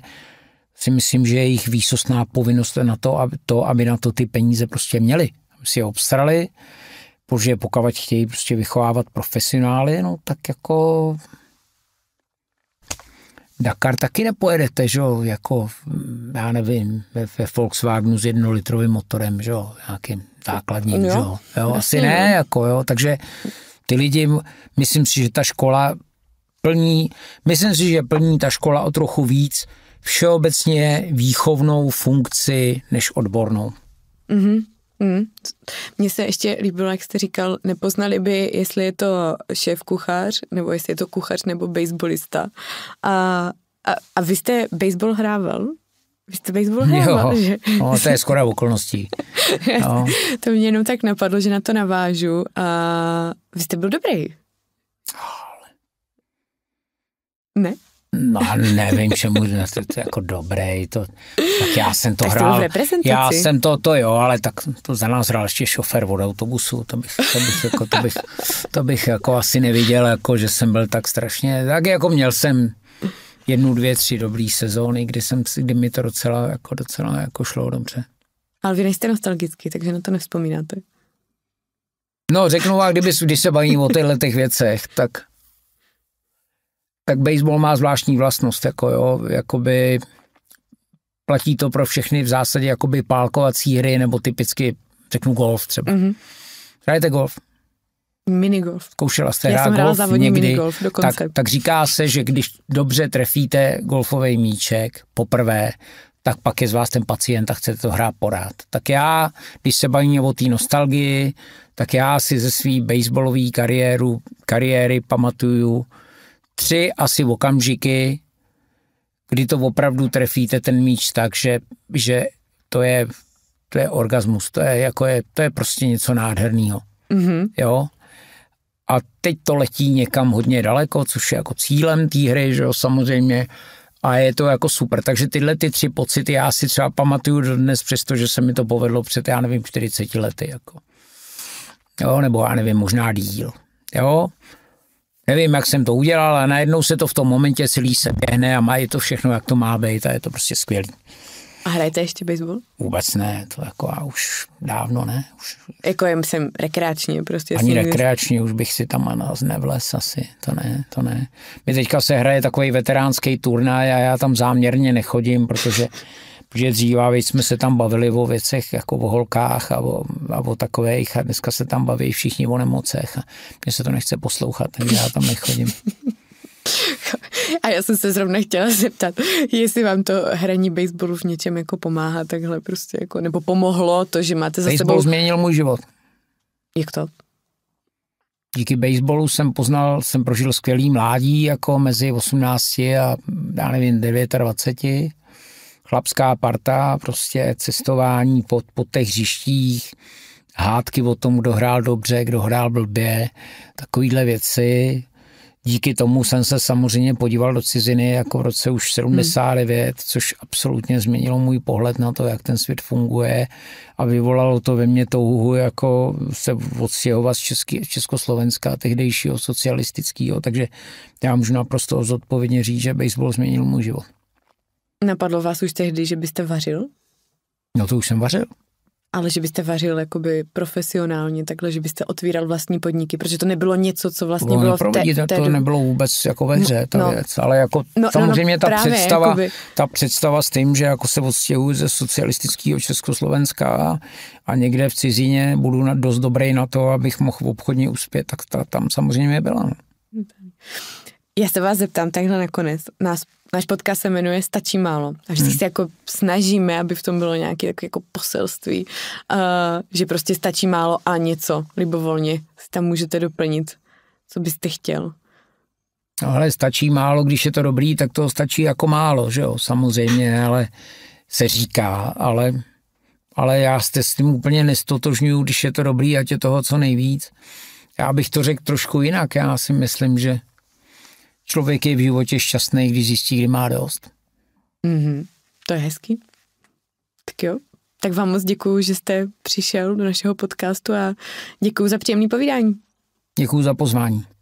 si myslím, že jejich výsostná povinnost je na to, aby, to, aby na to ty peníze prostě měli. Aby si je obstrali, protože pokud chtějí prostě vychovávat profesionály, no tak jako Dakar taky nepojedete, že jo, jako, já nevím, ve, ve Volkswagenu s jednolitrovým motorem, že jo, nějakým základním, jo, že jo, jo asi ne, no. jako jo, takže ty lidi, myslím si, že ta škola plní, myslím si, že plní ta škola o trochu víc všeobecně výchovnou funkci než odbornou. Mm-hmm. Mm. Mně se ještě líbilo, jak jste říkal, nepoznali by, jestli je to šéf kuchař, nebo jestli je to kuchař nebo baseballista. A, a, a vy jste baseball hrával? Vy jste baseball hrával? Jo, že? No, to je skoro okolností. No. to mě jenom tak napadlo, že na to navážu. A vy jste byl dobrý. Ale... Ne? No, nevím, čemu to, to jako dobrý, to, tak já jsem to tak hrál, já jsem to, to jo, ale tak to za nás hrál ještě šofer od autobusu, to bych, to bych, jako, to bych, to bych jako asi neviděl, jako, že jsem byl tak strašně, tak jako měl jsem jednu, dvě, tři dobrý sezóny, kdy, jsem, kdy mi to docela, jako, docela jako šlo dobře. Ale vy nejste nostalgický, takže na to nevzpomínáte. No, řeknu vám, kdyby, když se bavím o těchto těch věcech, tak, tak baseball má zvláštní vlastnost, jako jo, jakoby platí to pro všechny v zásadě jakoby pálkovací hry, nebo typicky řeknu golf třeba. Mm-hmm. Hrajete golf? Minigolf. Zkoušela jste hrát golf někdy, minigolf Tak, tak říká se, že když dobře trefíte golfový míček poprvé, tak pak je z vás ten pacient a chcete to hrát porád. Tak já, když se bavíme o té nostalgii, tak já si ze své baseballové kariéru, kariéry pamatuju tři asi okamžiky, kdy to opravdu trefíte ten míč tak, že, že to, je, to je orgasmus, to je, jako je, to je prostě něco nádherného. Mm-hmm. Jo? A teď to letí někam hodně daleko, což je jako cílem té hry, že jo, samozřejmě a je to jako super. Takže tyhle ty tři pocity já si třeba pamatuju dnes, přestože se mi to povedlo před, já nevím, 40 lety. Jako. Jo, nebo já nevím, možná díl. Jo? Nevím, jak jsem to udělal, ale najednou se to v tom momentě celý se běhne a má je to všechno, jak to má být a je to prostě skvělý. A hrajete ještě baseball? Vůbec ne, to jako a už dávno ne. Už... Jako jen jsem rekreačně prostě. Ani rekreačně, už bych si tam nás nevles asi, to ne, to ne. My teďka se hraje takový veteránský turnaj a já tam záměrně nechodím, protože protože víc jsme se tam bavili o věcech, jako o holkách a o, a o takových a dneska se tam baví všichni o nemocech a mně se to nechce poslouchat, takže já tam nechodím. A já jsem se zrovna chtěla zeptat, jestli vám to hraní baseballu v něčem jako pomáhá takhle prostě jako, nebo pomohlo to, že máte za Baseball sebou... změnil můj život. Jak to? Díky baseballu jsem poznal, jsem prožil skvělý mládí, jako mezi 18 a já nevím, 29. Chlapská parta, prostě cestování po, po těch hřištích, hádky o tom, kdo hrál dobře, kdo hrál blbě, takovýhle věci. Díky tomu jsem se samozřejmě podíval do ciziny jako v roce už 79, hmm. což absolutně změnilo můj pohled na to, jak ten svět funguje a vyvolalo to ve mně touhu jako se odstěhovat z Český, Československa tehdejšího socialistického, takže já můžu naprosto zodpovědně říct, že baseball změnil můj život. Napadlo vás už tehdy, že byste vařil? No to už jsem vařil. Ale že byste vařil jakoby profesionálně, takhle, že byste otvíral vlastní podniky, protože to nebylo něco, co vlastně bylo v té, To nebylo vůbec jako ve hře, ta no, no. věc, ale jako no, samozřejmě no, no, ta, právě, představa, jakoby... ta představa s tím, že jako se odstěhuji ze socialistického Československa a někde v cizině budu na, dost dobrý na to, abych mohl obchodně uspět, tak ta tam samozřejmě byla. No. no já se vás zeptám takhle nakonec. Nás, náš podcast se jmenuje Stačí málo. A vždycky hmm. se jako snažíme, aby v tom bylo nějaké jako poselství, uh, že prostě stačí málo a něco libovolně si tam můžete doplnit, co byste chtěl. No ale stačí málo, když je to dobrý, tak to stačí jako málo, že jo, samozřejmě, ale se říká, ale, ale já jste s tím úplně nestotožňuju, když je to dobrý, ať je toho co nejvíc. Já bych to řekl trošku jinak, já si myslím, že člověk je v životě šťastný, když zjistí, kdy má dost. Mm-hmm. To je hezký. Tak jo. Tak vám moc děkuji, že jste přišel do našeho podcastu a děkuji za příjemný povídání. Děkuji za pozvání.